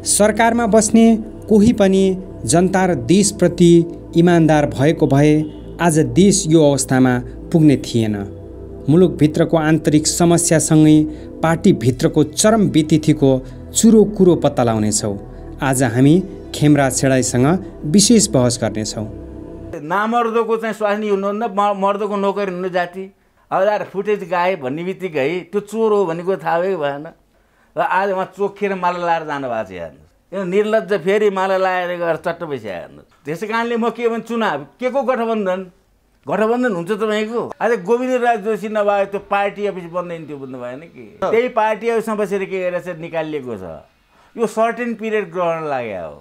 सरकारमा बस्ने कोही पनि जनता र देशप्रति इमान्दार भएको भए आज देश यो अवस्थामा पुग्ने थिएन मुलुकभित्रको आन्तरिक समस्यासँगै पार्टीभित्रको चरम व्यतिथिको चुरो कुरो पत्ता लगाउनेछौँ आज हामी खेमरा छेडाइसँग विशेष बहस गर्नेछौँ नामर्दोको चाहिँ स्वास्नी हुनुहुन्न मर्दोको नोकरी हुनु जाति हजार फुटेज गाए भन्ने बित्तिकै त्यो चोर हो भनेको थाहा भएन र आज उहाँ चोखेर माला लाएर जानुभएको छ हेर्नुहोस् यो निर्लज फेरि माला लाएर गएर चट्ट पैसा हेर्नुहोस् त्यसै कारणले म के भने चुनाव के को गठबन्धन गठबन्धन हुन्छ तपाईँको अहिले गोविन्द राज जोशी नभए त्यो पार्टी अफिस बन्दैन त्यो बुझ्नु भएन कि त्यही पार्टी अफिसमा बसेर के गरेर चाहिँ निकालिएको छ यो सर्टेन पिरियड ग्रहण लाग्यो हो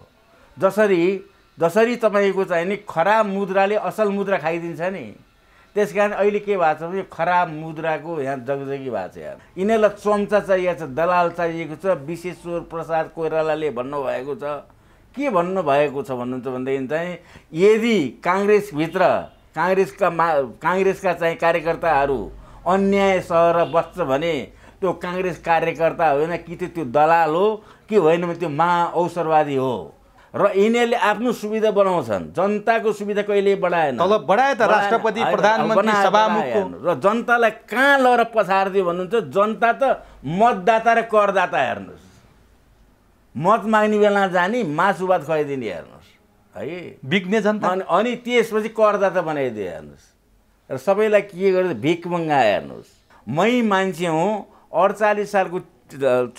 जसरी जसरी तपाईँको चाहिँ नि खराब मुद्राले असल मुद्रा खाइदिन्छ नि त्यस कारण अहिले के भएको छ भने खराब मुद्राको यहाँ जगजगी भएको छ यहाँ यिनीहरूलाई चम्चा चाहिएको छ दलाल चाहिएको छ विश्वेश्वर प्रसाद कोइरालाले भन्नुभएको छ के भन्नुभएको छ भन्नुहुन्छ भनेदेखि चाहिँ यदि काङ्ग्रेसभित्र काङ्ग्रेसका मा काङ्ग्रेसका चाहिँ कार्यकर्ताहरू अन्याय सहर बस्छ भने त्यो काङ्ग्रेस कार्यकर्ता होइन कि त त्यो दलाल हो कि होइन भने त्यो महाअवसरवादी हो र यिनीहरूले आफ्नो सुविधा बनाउँछन् जनताको सुविधा कहिले बढाएन तलब बढाए त राष्ट्रपति प्रधानमन्त्री सभामुख र जनतालाई कहाँ लगेर पछाडिदियो भन्नुहुन्छ जनता त मतदाता र करदाता हेर्नुहोस् मत माग्ने बेला जाने मासु भात खुवाइदिने हेर्नुहोस् है बिग्ने जनता अनि त्यसपछि करदाता बनाइदियो हेर्नुहोस् र सबैलाई के गर्छ भिक मङ्गा हेर्नुहोस् मै मान्छे हुँ अडचालिस सालको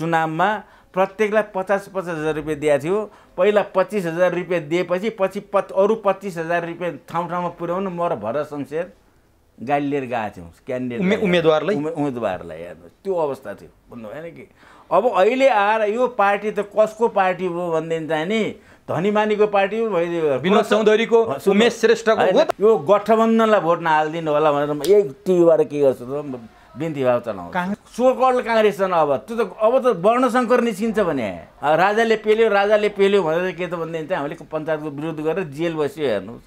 चुनावमा प्रत्येकलाई पचास पचास हजार रुपियाँ दिएको थियो पहिला पच्चिस हजार रुपियाँ दिएपछि पछि प अरू पच्चिस हजार रुपियाँ ठाउँ ठाउँमा पुर्याउनु म र भरत शमशेर गाडी लिएर गएको थियौँ क्यान्डिडेट उम्मेदवारलाई उम्मेदवारलाई हेर्नुहोस् त्यो अवस्था थियो भन्नु भएन कि अब अहिले आएर यो पार्टी त कसको पार्टी हो चाहिँ नि धनी मानीको पार्टी हो भइदियो विनोद चौधरीको उमेश श्रेष्ठको यो गठबन्धनलाई भोट नहालिदिनु होला भनेर म एक टिभीबाट के गर्छु त बिन्ती भाव चलाउँछु सोकल काङ्ग्रेस छन् अब त्यो त अब त वर्णशङ्कर निस्किन्छ भने राजाले पेल्यो राजाले पेल्यो भनेर के त भनिदिन्छ हामीले पञ्चायतको विरोध गरेर जेल बस्यो हेर्नुहोस्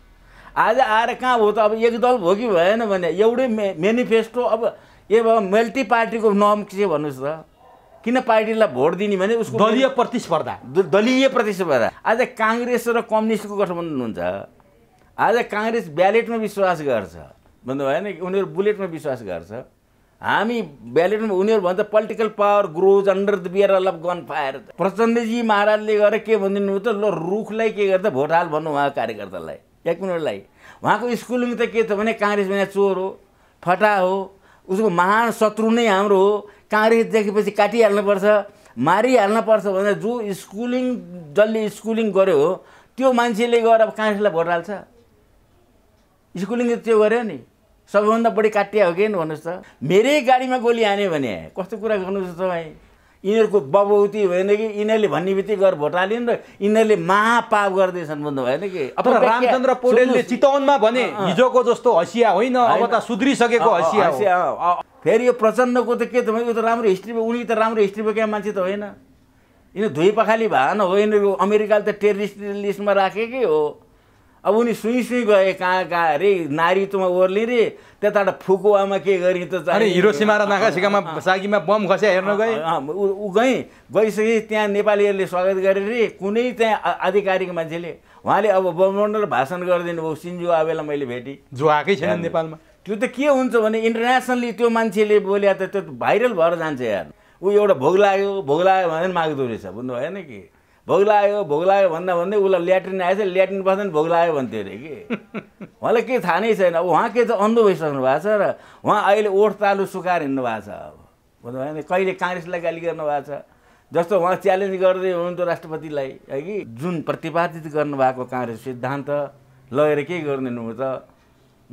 आज आएर कहाँ भयो त अब एक दल भयो कि भएन भने एउटै मे मेनिफेस्टो अब ए भयो मल्टी पार्टीको नर्म के भन्नुहोस् त किन पार्टीलाई भोट दिने भने उसको दलीय प्रतिस्पर्धा दलीय प्रतिस्पर्धा आज काङ्ग्रेस र कम्युनिस्टको गठबन्धन हुन्छ आज काङ्ग्रेस ब्यालेटमा विश्वास गर्छ भन्नुभयो भने उनीहरू बुलेटमा विश्वास गर्छ हामी भ्यालिडमा उनीहरू भन्छ political power grows under the barrel of gun fire Prachanda ji महाराजले गरेर के भनिदिनु त ल रुखलाई के गर्दा भोट हाल भन्नु उहाँको कार्यकर्तालाई एक मिनटलाई उहाँको स्कुलिङ त के थियो भने काङ्ग्रेस भने चोर हो फटा हो उसको महान शत्रु नै हाम्रो हो काङ्ग्रेस देखेपछि काटिहाल्नुपर्छ मारिहाल्नुपर्छ भने जो स्कुलिङ जसले स्कुलिङ गर्यो हो त्यो मान्छेले गएर अब काङ्ग्रेसलाई भोट हाल्छ स्कुलिङ त त्यो गर्यो नि सबैभन्दा बढी काटिया हो कि भन्नुहोस् त मेरै गाडीमा गोली हान्यो भने कस्तो कुरा गर्नुहोस् तपाईँ यिनीहरूको बबौती होइन कि यिनीहरूले भन्ने बित्तिकै गएर भोट नि र यिनीहरूले महापाप गर्दैछन् भन्नु भएन कि अब रामचन्द्र पौडेलले चितवनमा भने हिजोको जस्तो हसिया होइन अब त सुध्रिसकेको हँसिया फेरि यो प्रचण्डको त के त यो त राम्रो हिस्ट्री उनी त राम्रो हिस्ट्री क्या मान्छे त होइन यिनी धोइ पखाली भएन हो यिनीहरू अमेरिकाले त टेरिस्ट लिस्टमा राखेकै हो अब उनी सुई सुई गए कहाँ कहाँ अरे नारितोमा ओर्ले रे त्यताबाट फुकुवामा के गरी त हिरोसीमा र नाकासिकामा सागीमा बम खसे हेर्न गए ऊ गएँ गइसके त्यहाँ नेपालीहरूले स्वागत गरे रे कुनै त्यहाँ आधिकारिक मान्छेले उहाँले अब बमण्डल भाषण गरिदिनु भयो सिन्जु आबेला मैले भेटेँ जो आएकै छैन नेपालमा त्यो त के हुन्छ भने इन्टरनेसनली त्यो मान्छेले बोल्या त त्यो भाइरल भएर जान्छ यार ऊ एउटा भोग लाग्यो भोग लाग्यो भने माग्दो रहेछ बुझ्नु भएन कि भोग लाग्यो भोग लाग्यो भन्दा भन्दै उसलाई ल्याट्रिन आएछ ल्याट्रिन बस्दा भोग लाग्यो भन्थ्यो अरे कि उहाँलाई केही थाहा नै छैन अब उहाँ के त अन्धो भइसक्नु भएको छ र उहाँ अहिले ओठ तालु सुकाएर हिँड्नु भएको छ अब बुझ्नु भएन कहिले काङ्ग्रेसलाई गाली गर्नु भएको छ जस्तो उहाँ च्यालेन्ज गर्दै हुनुहुन्थ्यो राष्ट्रपतिलाई है कि जुन प्रतिपादित गर्नुभएको काङ्ग्रेस सिद्धान्त लगेर के गरिदिनु भयो त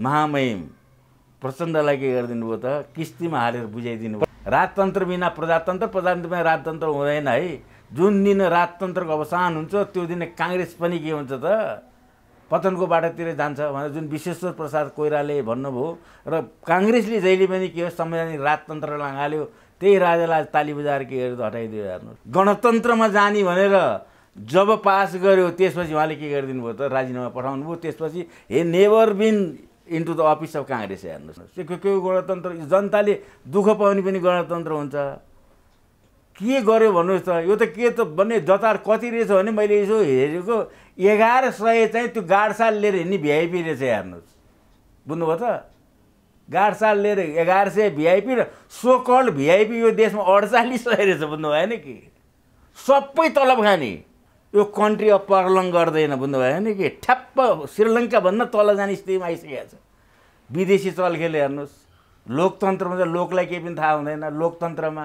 महामहिम प्रचण्डलाई के गरिदिनु भयो त किस्तीमा हालेर बुझाइदिनु भयो राजतन्त्र बिना प्रजातन्त्र प्रजातन्त्र बिना राजतन्त्र हुँदैन है जुन दिन राजतन्त्रको अवसान हुन्छ त्यो दिन काङ्ग्रेस पनि के हुन्छ त पतनको बाटोतिर जान्छ भनेर जुन विश्वेश्वर प्रसाद कोइराले भन्नुभयो र काङ्ग्रेसले जहिले पनि के हो संवैधानिक राजतन्त्र लगाल्यो त्यही राजालाई ताली बजाएर के गरेर हटाइदियो हेर्नु गणतन्त्रमा जाने भनेर जब पास गर्यो त्यसपछि उहाँले के गरिदिनु भयो त राजीनामा पठाउनु भयो त्यसपछि he never been into the office of Congress हेर्नुहोस् त्यो के गणतन्त्र जनताले दुःख पाउने पनि गणतन्त्र हुन्छ के गर्यो भन्नुहोस् त यो त के त भन्ने जतार कति रहेछ भने मैले यसो हेरेको एघार सय चाहिँ त्यो गाडसाल लिएर हिँड्ने भिआइपी रहेछ हेर्नुहोस् बुझ्नुभयो त गाडसाल लिएर एघार सय भिआइपी र सोकल भिआइपी यो देशमा अडचालिस सय रहेछ बुझ्नुभयो भएन कि सबै तलब खाने यो कन्ट्री अफ पर्लङ गर्दैन बुझ्नुभयो नि कि ठ्याप्प श्रीलङ्काभन्दा तल जाने स्थितिमा आइसकेको छ विदेशी चलखेल हेर्नुहोस् लोकतन्त्रमा चाहिँ लोकलाई केही पनि थाहा हुँदैन लोकतन्त्रमा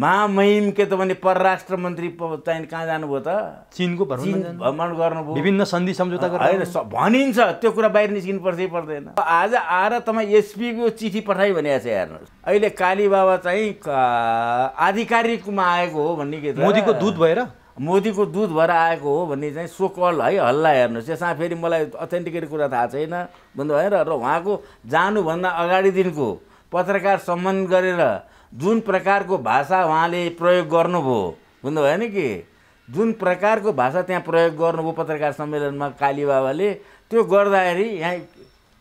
महामहिम के त भने परराष्ट्र मन्त्री चाहिँ कहाँ जानुभयो त चिनको भ्रमण गर्नुभयो विभिन्न सन्धि सम्झौता होइन भनिन्छ त्यो कुरा बाहिर निस्किनु पर्दै पर्दैन आज आएर तपाईँ एसपीको चिठी पठाइ भनिएको छ हेर्नुहोस् अहिले काली बाबा चाहिँ आधिकारिकमा आएको हो भन्ने के मोदीको दुध भएर मोदीको दुध भएर आएको हो भन्ने चाहिँ सोकल है हल्ला हेर्नुहोस् यसमा फेरि मलाई अथेन्टिकेट कुरा थाहा छैन भन्नुभयो र उहाँको जानुभन्दा अगाडिदेखिको पत्रकार सम्मान गरेर जुन प्रकारको भाषा उहाँले प्रयोग गर्नुभयो बुझ्नुभयो नि कि जुन प्रकारको भाषा त्यहाँ प्रयोग गर्नुभयो पत्रकार सम्मेलनमा कालीबाबाले त्यो गर्दाखेरि यहाँ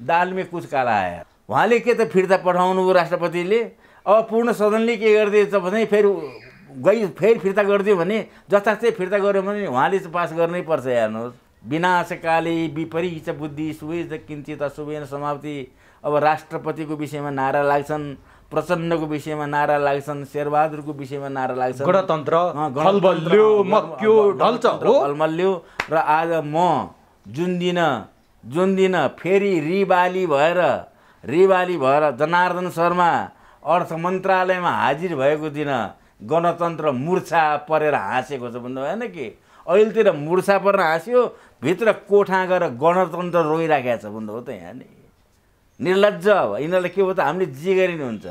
दालमे कुचकाला आयो उहाँले के त फिर्ता पठाउनु भयो राष्ट्रपतिले अब पूर्ण सदनले के गरिदिएछ भने फेरि गई फेरि फिर्ता गरिदियो भने जथास्तै फिर्ता गऱ्यो भने उहाँले चाहिँ पास गर्नै पर्छ हेर्नुहोस् काली विपरीत बुद्धि सुबै किन्चित असुभेन समाप्ति अब राष्ट्रपतिको विषयमा नारा लाग्छन् प्रचण्डको विषयमा नारा लाग्छन् शेरबहादुरको विषयमा नारा लाग्छन् गणतन्त्र हलमल्यो र आज म जुन दिन जुन दिन फेरि रिबाली भएर रिबाली भएर जनार्दन शर्मा अर्थ मन्त्रालयमा हाजिर भएको दिन गणतन्त्र मुर्छा परेर हाँसेको छ भन्दा भएन कि अहिलेतिर मुर्छा परेर हाँस्यो भित्र कोठा गएर गणतन्त्र रोइराखेको छ भन्दा हो त यहाँ नि अब यिनीहरूलाई के हो त हामीले जे गरिनु हुन्छ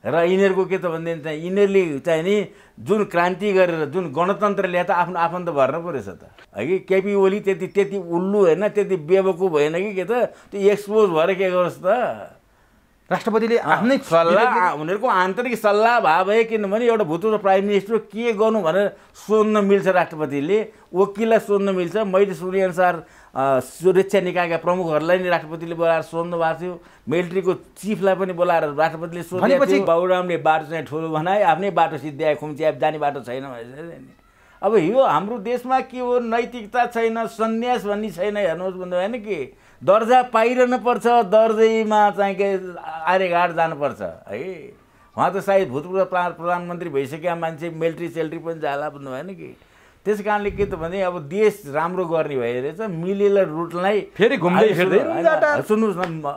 र यिनीहरूको के त भनेदेखि चाहिँ यिनीहरूले चाहिँ नि जुन क्रान्ति गरेर जुन गणतन्त्र ल्याए त आफ्नो आफन्त भर्न परेछ त है कि केपी ओली त्यति त्यति उल्लु होइन त्यति बेबकु भएन कि के त त्यो एक्सपोज भएर के गरोस् त राष्ट्रपतिले आफ्नै सल्लाह उनीहरूको आन्तरिक सल्लाह भए भए किनभने एउटा भूतपूर्व प्राइम मिनिस्टर के गर्नु भनेर सोध्न मिल्छ राष्ट्रपतिले वकिललाई सोध्न मिल्छ मैले सुनेअनुसार सुरक्षा निकायका प्रमुखहरूलाई नि राष्ट्रपतिले बोलाएर सोध्नु भएको थियो मिलिट्रीको चिफलाई पनि बोलाएर राष्ट्रपतिले सोधेपछि बाबुरामले बाटो चाहिँ ठुलो बनाए आफ्नै बाटो सिद्ध्याए खुम्च्याए जाने बाटो छैन भने अब यो हाम्रो देशमा के हो नैतिकता छैन सन्यास भन्ने छैन हेर्नुहोस् भन्नुभयो होइन कि दर्जा पाइरहनु पर्छ दर्जैमा चाहिँ के आर्यघाट जानुपर्छ है उहाँ त सायद भूतपूर्व प्रधानमन्त्री भइसकेका मान्छे मिलिट्री सेल्ट्री पनि जाला भन्नुभयो भएन कि त्यस कारणले के त भने अब देश राम्रो गर्ने भए रहेछ मिलेर रुटलाई फेरि घुम्दै फिर्दै सुन्नुहोस् न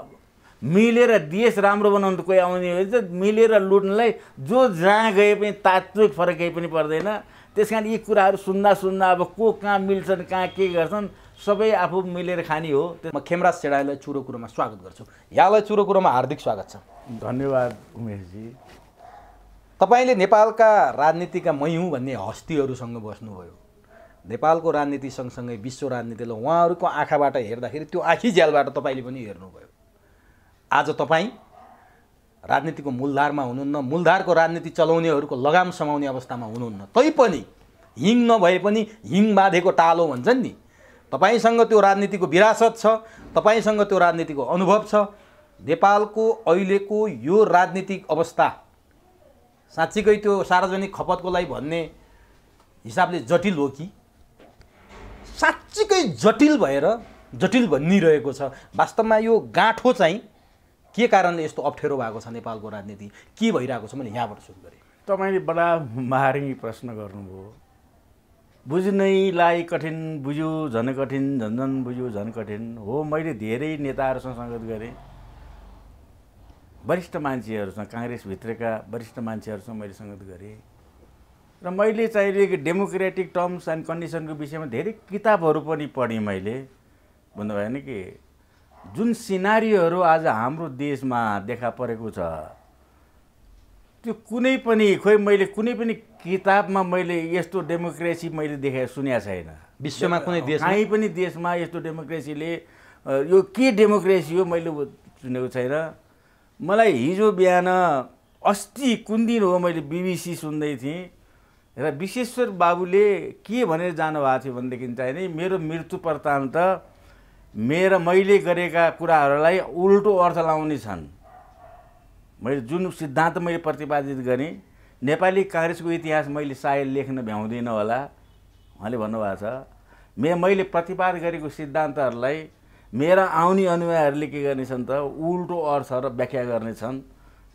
मिलेर देश राम्रो बनाउनु त कोही आउने हो मिलेर लुट्नलाई जो जहाँ गए पनि तात्विक फरक केही पनि पर्दैन त्यस कारण यी कुराहरू सुन्दा सुन्दा अब को कहाँ मिल्छन् कहाँ के गर्छन् सबै आफू मिलेर खाने हो म खेमराज सेडाईलाई चुरो कुरोमा स्वागत गर्छु यहाँलाई चुरो कुरोमा हार्दिक स्वागत छ धन्यवाद उमेशजी तपाईँले नेपालका राजनीतिका हुँ भन्ने हस्तीहरूसँग बस्नुभयो नेपालको राजनीति सँगसँगै विश्व राजनीतिलाई उहाँहरूको आँखाबाट हेर्दाखेरि त्यो आँखी झ्यालबाट तपाईँले पनि हेर्नुभयो आज तपाईँ राजनीतिको मूलधारमा हुनुहुन्न मूलधारको राजनीति चलाउनेहरूको लगाम समाउने अवस्थामा हुनुहुन्न तैपनि हिङ नभए पनि हिङ बाँधेको टालो भन्छन् नि तपाईँसँग त्यो राजनीतिको विरासत छ तपाईँसँग त्यो राजनीतिको अनुभव छ नेपालको अहिलेको यो राजनीतिक अवस्था साँच्चीकै त्यो सार्वजनिक खपतको लागि भन्ने हिसाबले जटिल हो कि साँच्चीकै जटिल भएर जटिल भनिरहेको छ वास्तवमा यो गाँठो चाहिँ के कारणले यस्तो अप्ठ्यारो भएको छ नेपालको राजनीति के भइरहेको छ मैले यहाँबाट सुरु गरेँ तपाईँले बडा मारिङ प्रश्न गर्नुभयो बुझ्नैलाई कठिन बुझ्यो झन् कठिन झन्झन बुझ्यो झन् कठिन हो मैले धेरै नेताहरूसँग सङ्गत गरेँ वरिष्ठ मान्छेहरूसँग काङ्ग्रेसभित्रका वरिष्ठ मान्छेहरूसँग मैले सङ्गत गरेँ र मैले चाहिँ डेमोक्रेटिक टर्म्स एन्ड कन्डिसनको विषयमा धेरै किताबहरू पनि पढेँ मैले भन्नुभयो भने कि जुन सिनारीहरू आज हाम्रो देशमा देखा परेको छ त्यो कुनै पनि खोइ मैले कुनै पनि किताबमा मैले यस्तो डेमोक्रेसी मैले देखे सुनेको छैन विश्वमा कुनै देश कहीँ पनि देशमा यस्तो डेमोक्रेसीले यो के डेमोक्रेसी हो मैले सुनेको छैन मलाई हिजो बिहान अस्ति कुन दिन हो मैले बिबिसी सुन्दै थिएँ र विश्वेश्वर बाबुले के भनेर जानुभएको थियो भनेदेखि चाहिँ नि मेरो मृत्यु पर्तान्त मेरो मैले गरेका कुराहरूलाई उल्टो अर्थ लाउने छन् मैले जुन सिद्धान्त मैले प्रतिपादित गरेँ नेपाली काङ्ग्रेसको इतिहास मैले सायद लेख्न भ्याउँदिनँ होला उहाँले भन्नुभएको छ मे मैले प्रतिपाद गरेको सिद्धान्तहरूलाई मेरा आउने अनुयायहरूले के गर्नेछन् त उल्टो अर्थ र व्याख्या गर्नेछन्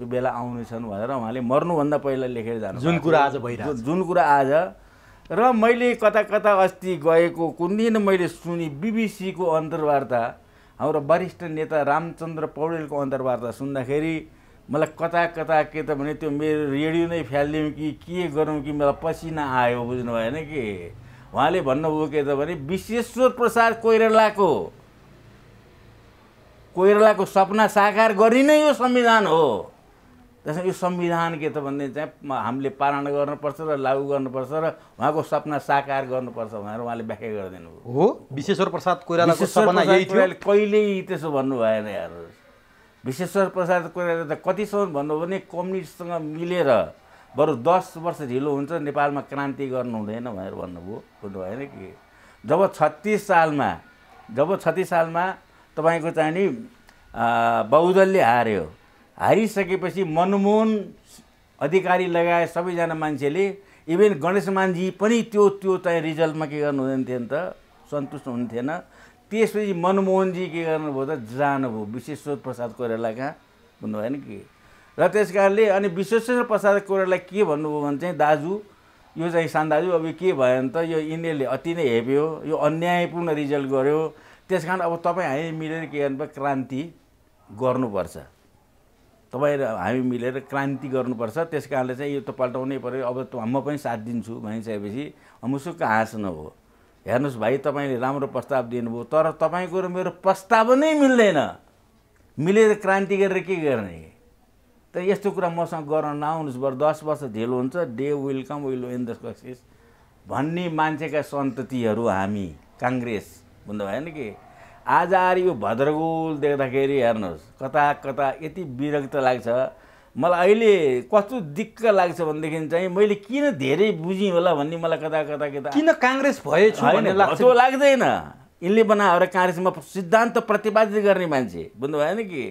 त्यो बेला आउनेछन् भनेर उहाँले मर्नुभन्दा पहिला लेखेर जानु जुन कुरा आज भइरहेको जुन कुरा आज र मैले कता कता अस्ति गएको कुन दिन मैले सुने बिबिसीको अन्तर्वार्ता हाम्रो वरिष्ठ नेता रामचन्द्र पौडेलको अन्तर्वार्ता सुन्दाखेरि मलाई कता कता के त भने त्यो मेरो रेडियो नै फ्यालिदिउँ कि के गरौँ कि मलाई पसिना आयो बुझ्नु भएन कि उहाँले भन्नुभयो के त भने विश्वेश्वर प्रसाद कोइरालाको कोइरालाको सपना साकार गरि नै यो संविधान हो त्यसमा यो संविधान के त भने चाहिँ हामीले पालन गर्नुपर्छ र लागू गर्नुपर्छ र उहाँको सपना साकार गर्नुपर्छ भनेर उहाँले व्याख्या गरिदिनु हो विश्वेश्वर प्रसाद कोइरालाको सपना कहिल्यै त्यसो भन्नु भएन यार विश्वेश्वर प्रसाद कुरा त कतिसम्म भन्नुभयो भने कम्युनिस्टसँग मिलेर बरु दस वर्ष ढिलो हुन्छ नेपालमा क्रान्ति गर्नु हुँदैन भनेर भन्नुभयो बुझ्नु भएन कि जब छत्तिस सालमा जब छत्तिस सालमा तपाईँको चाहिँ नि बहुदलले हार्यो हारिसकेपछि मनमोहन अधिकारी लगाए सबैजना मान्छेले इभेन गणेशमानजी पनि त्यो त्यो चाहिँ रिजल्टमा के गर्नु हुँदैन थियो नि त सन्तुष्ट हुन्थेन त्यसपछि मनमोहनजी के गर्नुभयो त जानुभयो विश्वेश्वर प्रसाद कोइराला कहाँ भन्नुभयो होइन के र त्यस कारणले अनि विश्वेश्वर प्रसाद कोइरालाई के भन्नुभयो भने चाहिँ दाजु यो चाहिँ सान दाजु अब के भयो भने त यो यिनीहरूले अति नै हेप्यो यो अन्यायपूर्ण रिजल्ट गर्यो त्यस कारण अब तपाईँ हामी मिलेर के गर्नुभयो क्रान्ति गर्नुपर्छ तपाईँ र हामी मिलेर क्रान्ति गर्नुपर्छ त्यस कारणले चाहिँ यो त पल्टाउनै पऱ्यो अब म पनि साथ दिन्छु भनिसकेपछि मुसुक्क हाँस हो हेर्नुहोस् भाइ तपाईँले राम्रो प्रस्ताव दिनुभयो तर तपाईँको र मेरो प्रस्ताव नै मिल्दैन मिलेर क्रान्ति गरेर के गर्ने त यस्तो कुरा मसँग गर्न नआउनुहोस् बरु दस वर्ष ढिलो हुन्छ they will will in the success भन्ने मान्छेका सन्ततिहरू हामी काङ्ग्रेस भन्दा भएन कि आज आएर यो भद्रगोल देख्दाखेरि हेर्नुहोस् कता कता यति विरक्त लाग्छ मलाई अहिले कस्तो दिक्क लाग्छ भनेदेखि चाहिँ मैले किन धेरै बुझेँ होला भन्ने मलाई कता कता कता किन काङ्ग्रेस छैन त्यो लाग्दैन यिनले बनाएर काङ्ग्रेसमा सिद्धान्त प्रतिपादित गर्ने मान्छे बुझ्नु भएन कि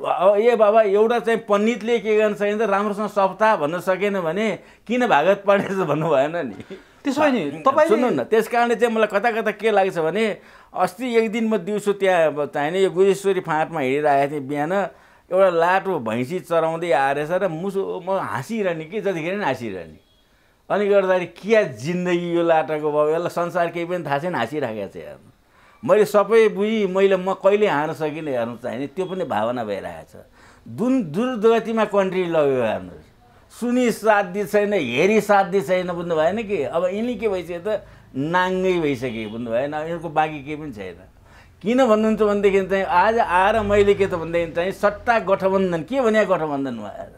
अब ए बाबा एउटा चाहिँ पण्डितले के गर्न सकिन्छ राम्रोसँग सप्ताह भन्न सकेन भने किन भागत पढेछ भन्नु भएन नि त्यसो भए नि तपाईँ सुन्नु न त्यस कारणले चाहिँ मलाई कता कता के लाग्छ भने अस्ति एक दिन म दिउँसो त्यहाँ चाहिने यो गुजेश्वरी फाँटमा हिँडिरहेको थिएँ बिहान एउटा लाटो भैँसी चराउँदै आएछ र मुसो म हाँसिरहने कि जतिखेर नि हाँसिरहने अनि गर्दाखेरि किया जिन्दगी यो लाटाको भयो यसलाई संसार केही पनि थाहा छैन हाँसिरहेको छ हेर्नु मैले सबै बुझी मैले म कहिले हार्न सकिनँ हेर्नु चाहिने त्यो पनि भावना भइरहेको छ दुन दुर्गतिमा कन्ट्री लग्यो हेर्नुहोस् सुनि साध्य छैन हेरी साध्य छैन बुझ्नु भएन कि अब यिनी के भइसक्यो त नाङ्गै भइसक्यो बुझ्नु भएन यिनीहरूको बाँकी केही पनि छैन किन भन्नुहुन्छ भनेदेखि चाहिँ आज आएर मैले के त भनेदेखि चाहिँ सट्टा गठबन्धन के भने गठबन्धन आएर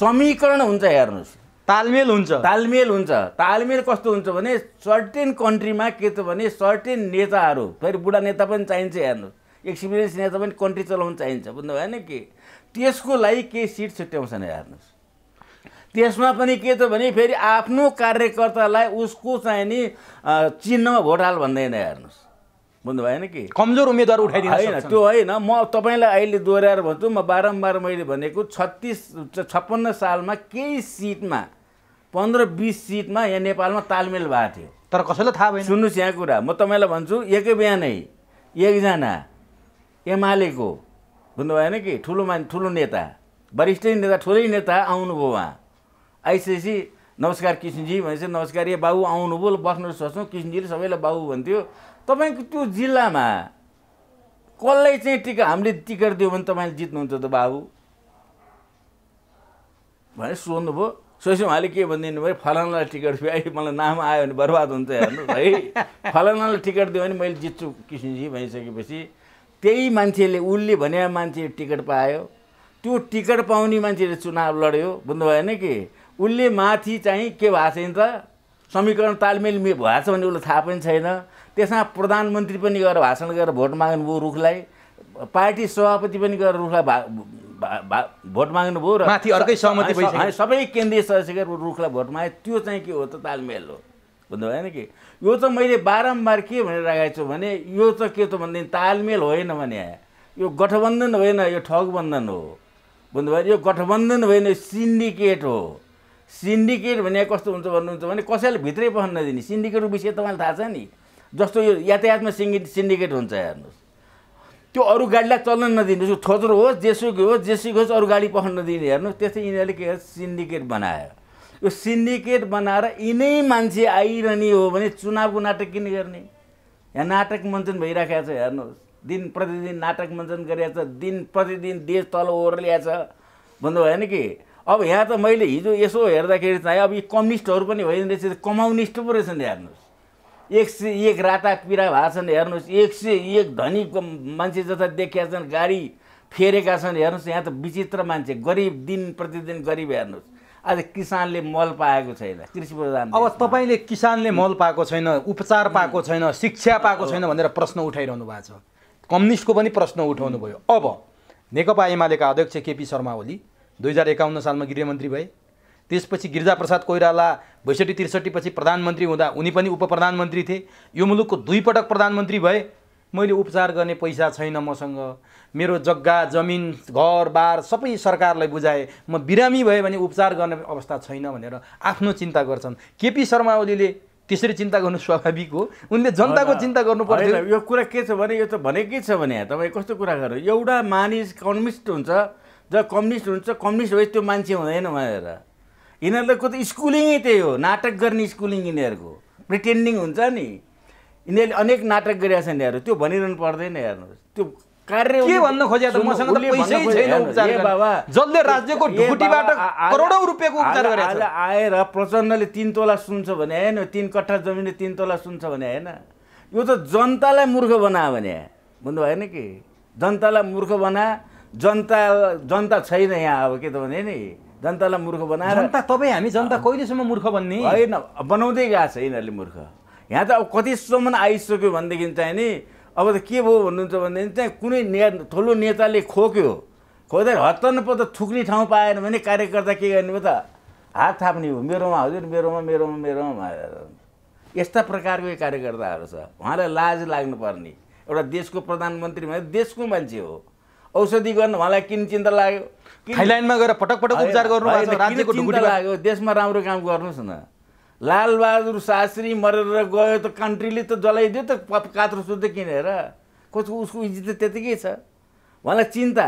समीकरण हुन्छ हेर्नुहोस् तालमेल हुन्छ तालमेल हुन्छ तालमेल कस्तो हुन्छ भने सर्टेन कन्ट्रीमा के त भने सर्टेन नेताहरू फेरि बुढा नेता पनि चाहिन्छ हेर्नुहोस् एक्सपिरियन्स नेता पनि कन्ट्री चलाउनु चाहिन्छ बुझ्नु भएन कि त्यसको लागि केही सिट छुट्याउँछन् हेर्नुहोस् त्यसमा पनि के त भने फेरि आफ्नो कार्यकर्तालाई उसको चाहिँ नि चिन्हमा भोट हाल भन्दैन हेर्नुहोस् बुझ्नु भएन कि कमजोर उम्मेद्वार उठाइदिनु होइन त्यो होइन म तपाईँलाई अहिले दोहोऱ्याएर भन्छु म बारम्बार मैले भनेको छत्तिस छप्पन्न सालमा केही सिटमा पन्ध्र बिस सिटमा यहाँ नेपालमा तालमेल भएको थियो तर कसैलाई थाहा भएन सुन्नुहोस् यहाँ कुरा म तपाईँलाई भन्छु एकै बिहानै एकजना एमालेको बुझ्नु भएन कि ठुलो मान ठुलो नेता वरिष्ठ नेता ठुलै नेता आउनुभयो उहाँ आइसकेपछि नमस्कार कृष्णजी भनेपछि नमस्कार ए बाबु आउनुभयो बस्नु सोच्छौँ कृष्णजीले सबैलाई बाबु भन्थ्यो तपाईँको त्यो जिल्लामा कसलाई चाहिँ टिका हामीले टिकट दियो भने तपाईँले जित्नुहुन्छ त बाबु भनेर सोध्नुभयो सोच्यो उहाँले के भनिदिनु भयो फलानालाई टिकट दियो अहिले मलाई नाम आयो भने बर्बाद हुन्छ हेर्नु है फलानालाई टिकट दियो भने मैले जित्छु किसिमजी भनिसकेपछि त्यही मान्छेले उसले भने मान्छेले टिकट पायो त्यो टिकट पाउने मान्छेले चुनाव लड्यो बुझ्नु भएन कि उसले माथि चाहिँ के भएको छैन त समीकरण तालमेल भएको छ भने उसलाई थाहा पनि छैन त्यसमा प्रधानमन्त्री पनि गएर भाषण गरेर भोट माग्नुभयो रुखलाई पार्टी सभापति पनि गएर रुखलाई भोट माग्नुभयो र माथि अर्कै सहमति भइसक्यो सबै केन्द्रीय सदस्य रुखलाई भोट मागे त्यो चाहिँ के हो त तालमेल हो भन्नु भएन कि यो त मैले बारम्बार के भनेर राखेको छु भने यो त के त भनेदेखि तालमेल होइन भने यो गठबन्धन होइन यो ठगबन्धन हो बुझ्नुभयो यो गठबन्धन होइन सिन्डिकेट हो सिन्डिकेट भने कस्तो हुन्छ भन्नुहुन्छ भने कसैले भित्रै पस्न नदिने सिन्डिकेटको विषय तपाईँलाई थाहा छ नि जस्तो यो यातायातमा सिङ्गि सिन्डिकेट हुन्छ हेर्नुहोस् त्यो अरू गाडीलाई चल्न नदिने थोत्रो होस् जेसुकै होस् जेसुकै होस् अरू गाडी पठाउन नदिने हेर्नुहोस् त्यस्तै यिनीहरूले के गर्छ सिन्डिकेट बनायो यो सिन्डिकेट बनाएर यिनै मान्छे आइरहने हो भने चुनावको नाटक किन गर्ने यहाँ नाटक मञ्चन भइराखेको छ हेर्नुहोस् दिन प्रतिदिन नाटक मञ्चन गरिरहेको छ दिन प्रतिदिन देश तल ओर्लिएको छ भन्नु भएन कि अब यहाँ त मैले हिजो यसो हेर्दाखेरि चाहिँ अब यी कम्युनिस्टहरू पनि होइन रहेछ कम्युनिस्ट पो रहेछन् हेर्नुहोस् एक सय एक राता पिरा भएको छन् हेर्नुहोस् एक सय एक धनी मान्छे जता देखिएका छन् गाडी फेरेका छन् हेर्नुहोस् यहाँ त विचित्र मान्छे गरिब दिन प्रतिदिन गरिब हेर्नुहोस् आज किसानले मल पाएको छैन कृषि प्रधान अब तपाईँले किसानले मल पाएको छैन उपचार पाएको छैन शिक्षा पाएको छैन भनेर प्रश्न उठाइरहनु भएको छ कम्युनिस्टको पनि प्रश्न उठाउनु भयो अब नेकपा एमालेका अध्यक्ष केपी शर्मा ओली दुई हजार एकाउन्न सालमा गृहमन्त्री भए त्यसपछि गिरिजाप्रसाद कोइराला बैसठी पछि प्रधानमन्त्री हुँदा उनी पनि उप प्रधानमन्त्री थिए यो मुलुकको दुईपटक प्रधानमन्त्री भए मैले उपचार गर्ने पैसा छैन मसँग मेरो जग्गा जमिन घर बार सबै सरकारलाई बुझाएँ म बिरामी भएँ भने उपचार गर्ने अवस्था छैन भनेर आफ्नो चिन्ता गर्छन् केपी शर्मा ओलीले त्यसरी चिन्ता गर्नु स्वाभाविक हो उनले जनताको चिन्ता गर्नु पर्दैन यो कुरा के छ भने यो त भनेकै छ भने तपाईँ कस्तो कुरा गर्नु एउटा मानिस कम्युनिस्ट हुन्छ जब कम्युनिस्ट हुन्छ कम्युनिस्ट भए त्यो मान्छे हुँदैन भनेर यिनीहरूको त स्कुलिङै त्यही हो नाटक गर्ने स्कुलिङ यिनीहरूको प्रिटेन्डिङ हुन्छ नि यिनीहरूले अनेक नाटक गरिरहेको छ यिनीहरू त्यो भनिरहनु पर्दैन हेर्नुहोस् त्यो कार्य के भन्न खोजे त मसँग त पैसै छैन राज्यको ढुकुटीबाट करोडौँ रुपियाँको उपचार आएर प्रचण्डले तिन तोला सुन्छ भने होइन तिन कट्ठा जमिनले तिन तोला सुन्छ भने होइन यो त जनतालाई मूर्ख बनायो भने बुझ्नु भएन कि जनतालाई मूर्ख बना जनता जनता छैन यहाँ अब के त भने नि जनतालाई मूर्ख बनाएर जनता तपाईँ हामी जनता कहिलेसम्म मूर्ख बन्ने होइन बनाउँदै गएको छ यिनीहरूले मूर्ख यहाँ त अब कतिसम्म आइसक्यो भनेदेखि चाहिँ नि अब त के भयो भन्नुहुन्छ भनेदेखि चाहिँ कुनै ने ठुलो नेताले खोक्यो खोज्दा हतन्न पो त थुक्ने ठाउँ पाएन भने कार्यकर्ता के गर्ने भयो त हात थाप्ने हो मेरोमा हजुर मेरोमा मेरोमा मेरोमा यस्ता प्रकारको कार्यकर्ताहरू छ उहाँलाई लाज लाग्नुपर्ने एउटा देशको प्रधानमन्त्री भने देशको मान्छे हो औषधि गर्न उहाँलाई किन चिन्ता लाग्यो थाइल्यान्डमा गएर पटक पटक उपचार गर्नु चिन्ता लाग्यो देशमा राम्रो काम गर्नुहोस् न लालबहादुर शास्त्री मरेर गयो त कन्ट्रीले त जलाइदियो त कात्रो सुत्दै किनेर कसको उसको इज्जत त त्यतिकै छ उहाँलाई चिन्ता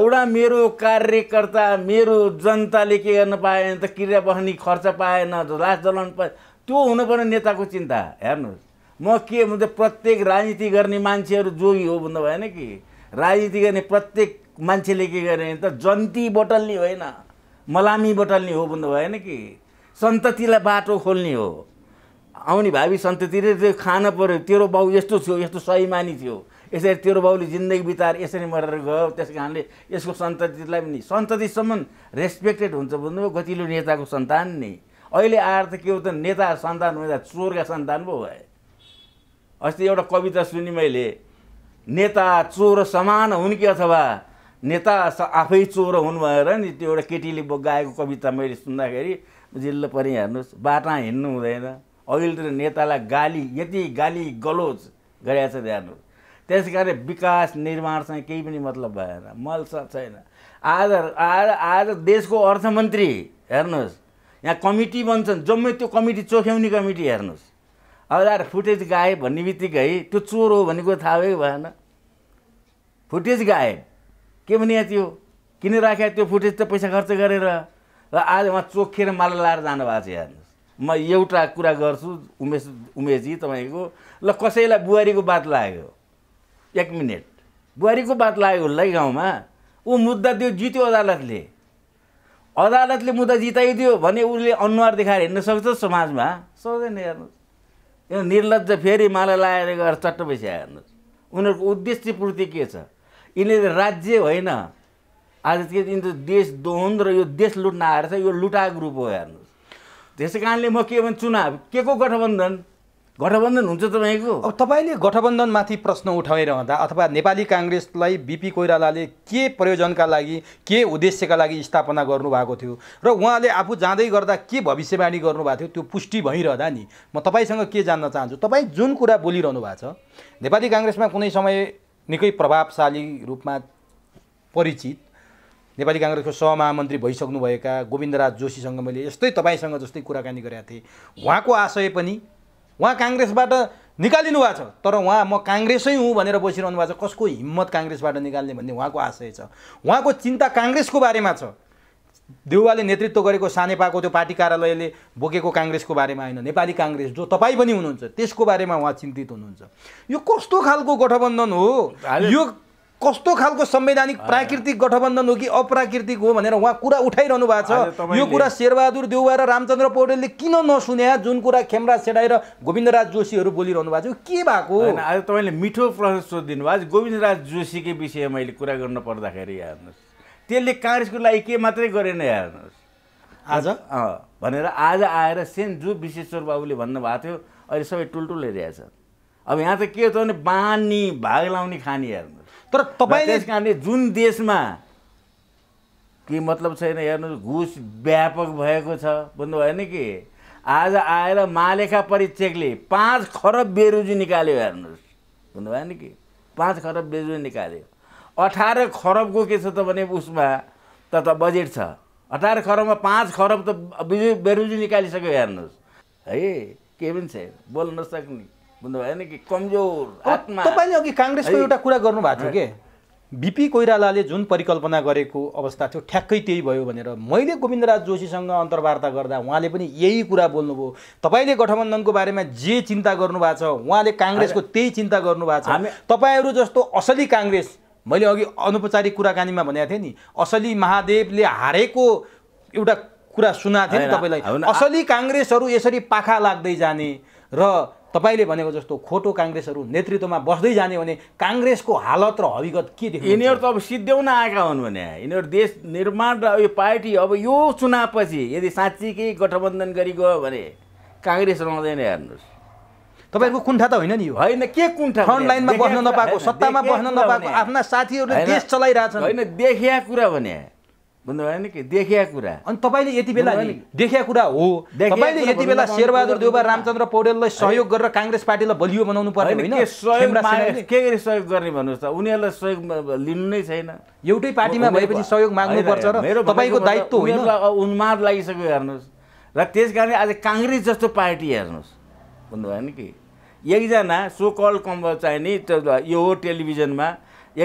एउटा मेरो कार्यकर्ता मेरो जनताले के गर्न पाएन त क्रिया बस्ने खर्च पाएन लास जलाउनु पाए त्यो हुनुपर्ने नेताको चिन्ता हेर्नुहोस् म के भन्दा प्रत्येक राजनीति गर्ने मान्छेहरू जोगी हो भन्दा भएन कि राजनीति गर्ने प्रत्येक मान्छेले के गर्ने त जन्ती बटल्ने होइन मलामी बटल्ने हो भन्नु भएन कि सन्ततिलाई बाटो खोल्ने हो आउने भावी सन्ततिले त्यो खान पऱ्यो तेरो बाउ यस्तो थियो यस्तो सहीमानी थियो यसरी तेरो बाउले जिन्दगी बिताएर यसरी मरेर गयो त्यस कारणले यसको सन्ततिलाई पनि सन्ततिसम्म रेस्पेक्टेड हुन्छ भन्नुभयो गतिलो नेताको सन्तान नि अहिले आएर त के हो त नेता सन्तान हुँदा चोरका सन्तान पो भए अस्ति एउटा कविता सुने मैले नेता चोर समान हुन् कि अथवा नेता आफै चोर हुन् भनेर नि त्यो एउटा केटीले गाएको कविता मैले सुन्दाखेरि जिल्लो परि हेर्नुहोस् बाटा हिँड्नु हुँदैन अहिले नेतालाई गाली यति गाली गलोज गरेका छ हेर्नुहोस् त्यस कारण विकास चाहिँ केही पनि मतलब भएन मल्स छैन आज आज आज देशको अर्थमन्त्री हेर्नुहोस् यहाँ कमिटी बन्छन् जम्मै त्यो कमिटी चोख्याउने कमिटी हेर्नुहोस् अब आधार फुटेज गायब भन्ने बित्तिकै त्यो चोर हो भनेको थाहा भए भएन फुटेज गायब के भने त्यो किन राखे त्यो फुटेज त पैसा खर्च गरेर र आज उहाँ चोखेर माला लाएर जानुभएको छ हेर्नुहोस् म एउटा कुरा गर्छु उमेश उमेशजी तपाईँको ल कसैलाई बुहारीको बात लाग्यो एक मिनट बुहारीको बात लाग्यो उसलाई गाउँमा ऊ मुद्दा दियो जित्यो अदालतले अदालतले मुद्दा जिताइदियो भने उसले अनुहार देखाएर हेर्न सक्छ समाजमा सक्दैन हेर्नुहोस् निर्लज फेरि माला लाएर गएर चट्ट भइसक्यो हेर्नुहोस् उनीहरूको उद्देश्य पूर्ति के छ यिनीहरू राज्य होइन आज के यिनीहरू देश दोहन र यो देश लुट्न आएर छ यो लुटा ग्रुप हो हेर्नुहोस् त्यसै कारणले म के भन्छु चुनाव के को गठबन्धन गठबन्धन हुन्छ तपाईँको अब तपाईँले गठबन्धनमाथि प्रश्न उठाइरहँदा अथवा नेपाली काङ्ग्रेसलाई बिपी कोइरालाले के प्रयोजनका लागि के उद्देश्यका लागि स्थापना गर्नुभएको थियो र उहाँले आफू जाँदै गर्दा के भविष्यवाणी गर्नुभएको थियो त्यो पुष्टि भइरहँदा नि म तपाईँसँग के जान्न चाहन्छु तपाईँ जुन कुरा बोलिरहनु भएको छ नेपाली काङ्ग्रेसमा कुनै समय निकै प्रभावशाली रूपमा परिचित नेपाली काङ्ग्रेसको सहमहामन्त्री भइसक्नुभएका गोविन्दराज जोशीसँग मैले यस्तै तपाईँसँग जस्तै कुराकानी गरेका थिएँ उहाँको आशय पनि उहाँ काङ्ग्रेसबाट निकालिनु भएको छ तर उहाँ म काङ्ग्रेसै हुँ भनेर बसिरहनु भएको छ कसको हिम्मत काङ्ग्रेसबाट निकाल्ने भन्ने उहाँको आशय छ उहाँको चिन्ता काङ्ग्रेसको बारेमा छ देउवाले नेतृत्व गरेको सानेपाको त्यो पार्टी कार्यालयले बोकेको काङ्ग्रेसको बारेमा होइन नेपाली काङ्ग्रेस जो तपाईँ पनि हुनुहुन्छ त्यसको बारेमा उहाँ चिन्तित हुनुहुन्छ यो कस्तो खालको गठबन्धन हो यो कस्तो खालको संवैधानिक प्राकृतिक गठबन्धन हो कि अप्राकृतिक हो भनेर उहाँ कुरा उठाइरहनु भएको छ यो कुरा शेरबहादुर देउवा र रामचन्द्र पौडेलले किन नसुने जुन कुरा खेमराज सेडाई र गोविन्दराज जोशीहरू बोलिरहनु भएको छ के भएको आज तपाईँले मिठो प्रश्न सोधिदिनु भयो आज गोविन्दराज जोशीकै विषय मैले कुरा गर्नु पर्दाखेरि हेर्नुहोस् त्यसले काङ्ग्रेसको लागि के मात्रै गरेन हेर्नुहोस् आज भनेर आज आएर सेन जो विश्वेश्वर बाबुले भन्नुभएको थियो अहिले सबै टुलटुल छ अब यहाँ त के हो त भने बानी भाग लाउने खानी हेर्नु तर तपाईँ त्यस कारणले जुन देशमा के मतलब छैन हेर्नु घुस व्यापक भएको छ बुझ्नुभयो नि कि आज आएर मालेखा परीक्षकले पाँच खरब बेरुजी निकाल्यो हेर्नुहोस् बुझ्नुभयो नि कि पाँच खरब बेरुजी निकाल्यो अठार खरबको के छ त भने उसमा त त बजेट छ अठार खरबमा पाँच खरब त बेरुजी निकालिसक्यो हेर्नुहोस् है के पनि छैन बोल्न नसक्ने कि कमजोर आत्मा तपाईँले अघि काङ्ग्रेसको एउटा कुरा गर्नुभएको थियो कि बिपी कोइरालाले जुन परिकल्पना गरेको अवस्था थियो ठ्याक्कै त्यही भयो भनेर मैले गोविन्दराज जोशीसँग अन्तर्वार्ता गर्दा उहाँले पनि यही कुरा बोल्नुभयो तपाईँले गठबन्धनको बारेमा जे चिन्ता गर्नुभएको छ उहाँले काङ्ग्रेसको त्यही चिन्ता गर्नुभएको छ तपाईँहरू जस्तो असली काङ्ग्रेस मैले अघि अनौपचारिक कुराकानीमा भनेको थिएँ नि असली महादेवले हारेको एउटा कुरा सुनाएको थिएँ नि तपाईँलाई असली काङ्ग्रेसहरू यसरी पाखा लाग्दै जाने र तपाईँले भनेको जस्तो खोटो काङ्ग्रेसहरू नेतृत्वमा बस्दै जाने भने काङ्ग्रेसको हालत र हविगत के देख्यो यिनीहरू त अब सिद्ध्याउन आएका हुन् भने यिनीहरू देश निर्माण र यो पार्टी अब यो चुनावपछि यदि साँच्चीकै गठबन्धन गरी गयो भने काङ्ग्रेस रहँदैन हेर्नुहोस् तपाईँहरूको कुण्ठा त होइन नि होइन के कुण्ठा फ्रन्ट लाइनमा बस्न नपाएको सत्तामा बस्न नपाएको आफ्ना साथीहरूले देश चलाइरहेछ होइन देखिया कुरा भने भन्नुभयो नि कि देखिया कुरा अनि तपाईँले यति बेला देखिया कुरा हो तपाईँले यति बेला शेरबहादुर देउबा रामचन्द्र पौडेललाई सहयोग गरेर काङ्ग्रेस पार्टीलाई बलियो बनाउनु पर्ने होइन सहयोग के गरी सहयोग गर्ने भन्नुहोस् त उनीहरूलाई सहयोग लिनु नै छैन एउटै पार्टीमा भएपछि सहयोग माग्नुपर्छ र तपाईँको दायित्व होइन उन्माद लागिसक्यो हेर्नुहोस् र त्यस कारणले आज काङ्ग्रेस जस्तो पार्टी हेर्नुहोस् भन्नुभयो नि कि एकजना सो कल कम नि यो हो टेलिभिजनमा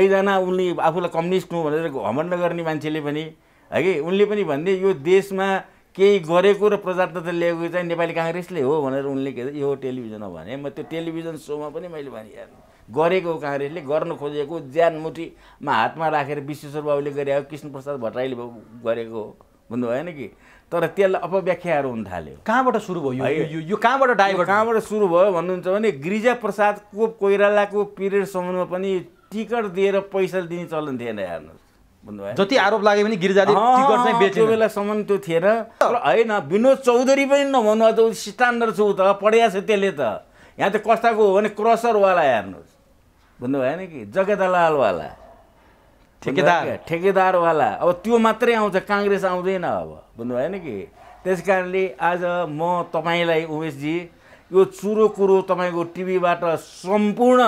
एकजना उनी आफूलाई कम्युनिस्ट हुँ भनेर घमण्ड गर्ने मान्छेले पनि है उनले पनि भनिदिए यो देशमा केही गरेको र प्रजातन्त्र ल्याएको चाहिँ नेपाली काङ्ग्रेसले हो भनेर उनले के यो टेलिभिजनमा भने म त्यो टेलिभिजन सोमा पनि मैले भने हेर्नु गरेको काङ्ग्रेसले गर्न खोजेको ज्यानमुठीमा हातमा राखेर विश्वेश्वर बाबुले गरेको कृष्णप्रसाद भट्टराईले गरेको हो बुझ्नु भएन कि तर त्यसलाई अपव्याख्याहरू हुन थाल्यो कहाँबाट सुरु भयो यो यो कहाँबाट डाइभर्ट कहाँबाट सुरु भयो भन्नुहुन्छ भने गिरिजा प्रसादको कोइरालाको पिरियडसम्ममा पनि टिकट दिएर पैसा दिने चलन थिएन हेर्नुहोस् जति आरोप लाग्यो भने गिरिजाले त्यो बेलासम्म त्यो थिएन होइन विनोद चौधरी पनि नभन्नु त स्ट्यान्डर्ड छ त पढिया छ त्यसले त यहाँ त कस्ताको हो भने क्रसरवाला हेर्नुहोस् भन्नुभयो नि कि जगेदालालवाला ठेकेदार ठेकेदारवाला अब त्यो मात्रै आउँछ काङ्ग्रेस आउँदैन अब भन्नुभयो नि कि त्यस कारणले आज म तपाईँलाई उमेशजी यो चुरो कुरो तपाईँको टिभीबाट सम्पूर्ण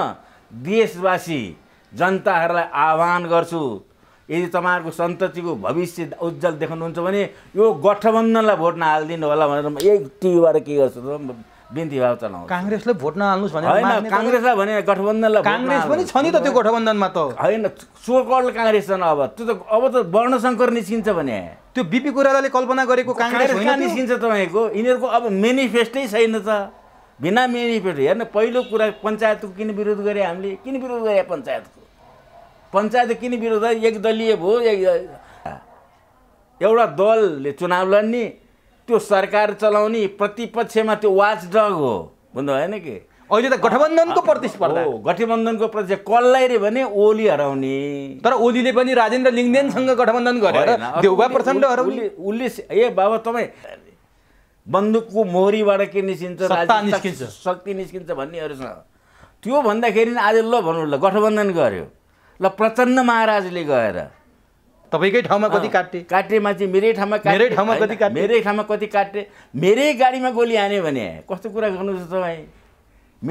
देशवासी जनताहरूलाई आह्वान गर्छु यदि तपाईँहरूको सन्ततिको भविष्य उज्जवल देखाउनुहुन्छ भने यो गठबन्धनलाई भोट नहालिदिनु होला भनेर म एक टिभीबाट के गर्छु त बिन्ती भाव चलाउँछु काङ्ग्रेसलाई भोट नहाल्नुहोस् भने होइन काङ्ग्रेसलाई भने गठबन्धनलाई काङ्ग्रेस पनि छ नि त त्यो गठबन्धनमा त होइन सोकल काङ्ग्रेस छन् अब त्यो त अब त वर्णशङ्कर निस्किन्छ भने त्यो बिपी कुरालाले कल्पना गरेको काङ्ग्रेस निस्किन्छ तपाईँको यिनीहरूको अब मेनिफेस्टै छैन त बिना मेनिफेस्टो हेर्नु पहिलो कुरा पञ्चायतको किन विरोध गरे हामीले किन विरोध गरे पञ्चायतको पञ्चायत किन विरोध एकदलीय भयो एक एउटा दलले चुनाव लड्ने त्यो सरकार चलाउने प्रतिपक्षमा त्यो वाच डग हो बुझ्नु भएन कि अहिले त गठबन्धनको प्रतिस्पर्धा हो गठबन्धनको प्रतिस्पर्धा कसलाई रे भने ओली हराउने तर ओलीले पनि राजेन्द्र लिङ्गदेनसँग गठबन्धन गरेर देउबा प्रचण्ड उसले उसले ए बाबा तपाईँ बन्दुकको मोहरीबाट के निस्किन्छ निस्किन्छ शक्ति निस्किन्छ भन्नेहरूसँग त्यो भन्दाखेरि आज ल भन्नु ल गठबन्धन गर्यो ल प्रचण्ड महाराजले गएर तपाईँकै ठाउँमा कति काटे काटेमा चाहिँ मेरै ठाउँमा मेरै ठाउँमा कति काटे मेरै ठाउँमा कति काटे मेरै गाडीमा गोली हाने भने कस्तो कुरा गर्नुहुन्छ तपाईँ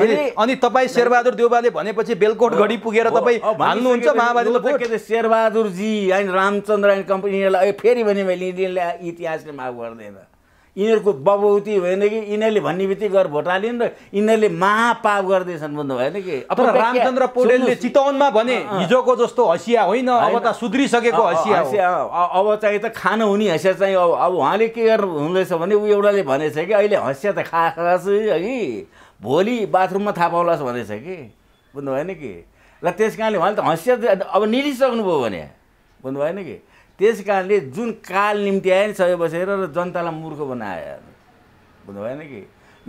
मेरै अनि तपाईँ शेरबहादुर देउबाले भनेपछि बेलकोट घडी पुगेर तपाईँ हाल्नुहुन्छ महावादी शेरबहादुरजी अनि रामचन्द्र कम्पनीलाई फेरि भने मैले इतिहासले माफ गर्दैन यिनीहरूको बबौती होइन कि यिनीहरूले भन्ने बित्तिकै गरेर भोट हालिन् र यिनीहरूले महापाप गर्दैछन् भन्नु भएन कि अब रामचन्द्र पौडेलले चितवनमा भने हिजोको जस्तो हसिया होइन अब त सुध्रिसकेको हसिया अब चाहिँ त खान हुने हसिया चाहिँ अब अब उहाँले के गर्नु हुँदैछ भने ऊ एउटाले भनेछ कि अहिले हँसिया त खा खास कि भोलि बाथरुममा थाहा पाउलास् भनेछ कि बुझ्नु भएन कि र त्यस कारणले उहाँले त हँसिया अब निलिसक्नुभयो भने बुझ्नु भएन कि त्यस कारणले जुन काल निम्ति आयो नि सबै बसेर र जनतालाई मूर्ख बनायो बुझ्नु भएन कि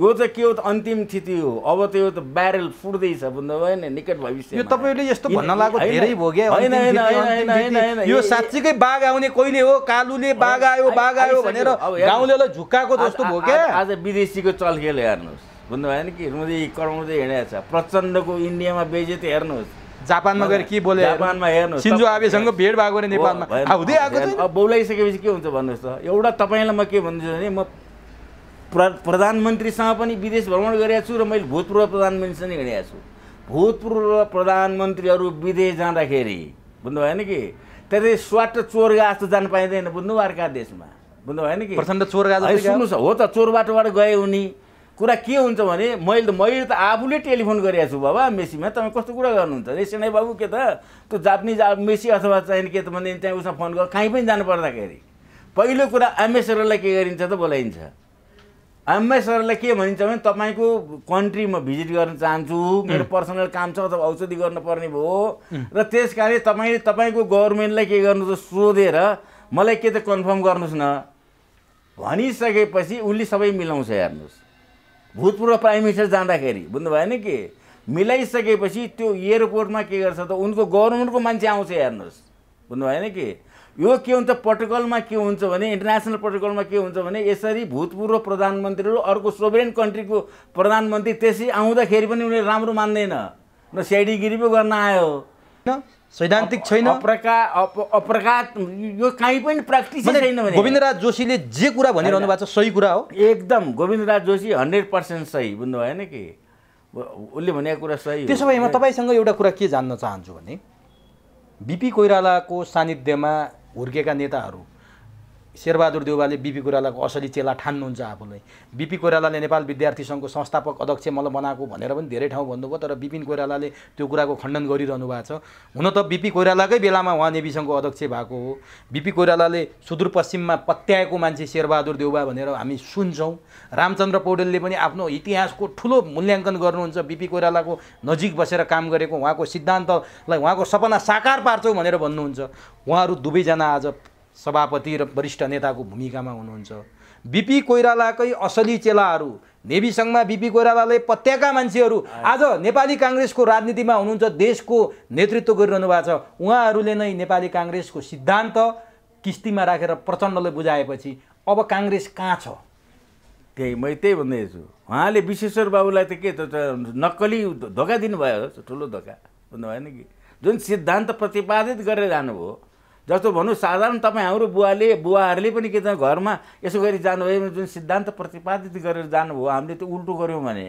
यो त के हो त अन्तिम स्थिति हो अब त यो त ब्यारेल फुट्दैछ बुझ्नु भएन निकट भविष्य यो तपाईँले यस्तो भन्न लागेको धेरै भयो क्या होइन यो साँच्चीकै बाघ आउने कहिले हो कालुले बाघ आयो बाघ आयो भनेर गाउँलेलाई झुक्काको जस्तो भयो आज विदेशीको चलखेल हेर्नुहोस् बुझ्नु भएन कि रुँदै कराउँदै हिँडेको छ प्रचण्डको इन्डियामा त हेर्नुहोस् जापानमा गएर के बोले जापानमा हेर्नु सिन्जो आबेसँग भेट भएको अरे नेपालमा हुँदै आएको अब बोलाइसकेपछि के हुन्छ भन्नुहोस् त एउटा तपाईँलाई म के भन्छु भने म प्रधानमन्त्रीसँग पनि विदेश भ्रमण गरेको छु र मैले भूतपूर्व प्रधानमन्त्रीसँग हिँडेको छु भूतपूर्व प्रधानमन्त्रीहरू विदेश जाँदाखेरि बुझ्नु भएन कि त्यति स्वाट चोरगाज त जानु पाइँदैन बुझ्नु अर्का देशमा बुझ्नु भएन कि प्रचण्ड चोरगाज सुन्नुहोस् हो त चोर बाटोबाट गए उनी कुरा के हुन्छ भने मैले त मैले त आफूले टेलिफोन गरेको छु बाबा मेसीमा तपाईँ कस्तो कुरा गर्नुहुन्छ रे सेनाई बाबु के त त्यो जापानिज मेसी अथवा चाहिँ के त भने त्यहाँ उसमा फोन गर कहीँ पनि जानु पर्दाखेरि पहिलो कुरा एम्बेसडरलाई के गरिन्छ त बोलाइन्छ एम्बेसडरलाई के भनिन्छ भने तपाईँको म भिजिट गर्न चाहन्छु मेरो पर्सनल काम छ अथवा औषधि गर्नुपर्ने भयो र त्यस कारणले तपाईँले तपाईँको गभर्मेन्टलाई के गर्नु त सोधेर मलाई के त कन्फर्म गर्नुहोस् न भनिसकेपछि उसले सबै मिलाउँछ हेर्नुहोस् भूतपूर्व प्राइम मिनिस्टर जाँदाखेरि बुझ्नुभयो नि कि मिलाइसकेपछि त्यो एयरपोर्टमा के गर्छ त उनको गभर्मेन्टको मान्छे आउँछ हेर्नुहोस् बुझ्नुभयो नि कि यो के हुन्छ प्रोटोकलमा के हुन्छ भने इन्टरनेसनल प्रोटोकलमा के हुन्छ भने यसरी भूतपूर्व प्रधानमन्त्रीहरू अर्को सोभरेन कन्ट्रीको प्रधानमन्त्री त्यसै आउँदाखेरि पनि उनीहरू राम्रो मान्दैन र गिरी पो गर्न आयो होइन सैद्धान्तिक छैन अप्रकात यो काहीँ पनि प्र्याक्टिस छैन भने गोविन्दराज जोशीले जे कुरा भनिरहनु भएको छ सही कुरा हो एकदम गोविन्दराज जोशी हन्ड्रेड पर्सेन्ट सही बुझ्नु भएन कि उसले भनेको कुरा सही त्यसो भए म तपाईँसँग एउटा कुरा के जान्न चाहन्छु भने बिपी कोइरालाको सानिध्यमा हुर्केका नेताहरू शेरबहादुर देउवाले बिपी कोइरालाको असली चेला ठान्नुहुन्छ आफूलाई बिपी कोइरालाले नेपाल विद्यार्थी सङ्घको संस्थापक अध्यक्ष मलाई बनाएको भनेर पनि धेरै ठाउँ भन्नुभयो तर बिपिन कोइरालाले त्यो कुराको खण्डन गरिरहनु भएको छ हुन त बिपी कोइरालाकै बेलामा उहाँ नेपी सङ्घको अध्यक्ष भएको हो बिपी कोइरालाले सुदूरपश्चिममा पत्याएको मान्छे शेरबहादुर देउवा भनेर हामी सुन्छौँ रामचन्द्र पौडेलले पनि आफ्नो इतिहासको ठुलो मूल्याङ्कन गर्नुहुन्छ बिपी कोइरालाको नजिक बसेर काम गरेको उहाँको सिद्धान्तलाई उहाँको सपना साकार पार्छौँ भनेर भन्नुहुन्छ उहाँहरू दुवैजना आज सभापति र वरिष्ठ नेताको भूमिकामा हुनुहुन्छ बिपी कोइरालाकै असली चेलाहरू नेभीसँगमा बिपी कोइरालाले पत्याका मान्छेहरू आज नेपाली काङ्ग्रेसको राजनीतिमा हुनुहुन्छ देशको नेतृत्व गरिरहनु भएको छ उहाँहरूले नै नेपाली काङ्ग्रेसको सिद्धान्त किस्तीमा राखेर प्रचण्डले बुझाएपछि अब काङ्ग्रेस कहाँ छ त्यही मै त्यही भन्दैछु उहाँले विश्वेश्वर बाबुलाई त के त नक्कली धोका दिनुभयो ठुलो धोका नि कि जुन सिद्धान्त प्रतिपादित गरेर जानुभयो जस्तो भन्नु साधारण तपाईँ हाम्रो बुवाले बुवाहरूले पनि के त घरमा यसो गरी जानुभयो भने जुन सिद्धान्त प्रतिपादित गरेर जानुभयो हामीले त्यो उल्टो गऱ्यौँ भने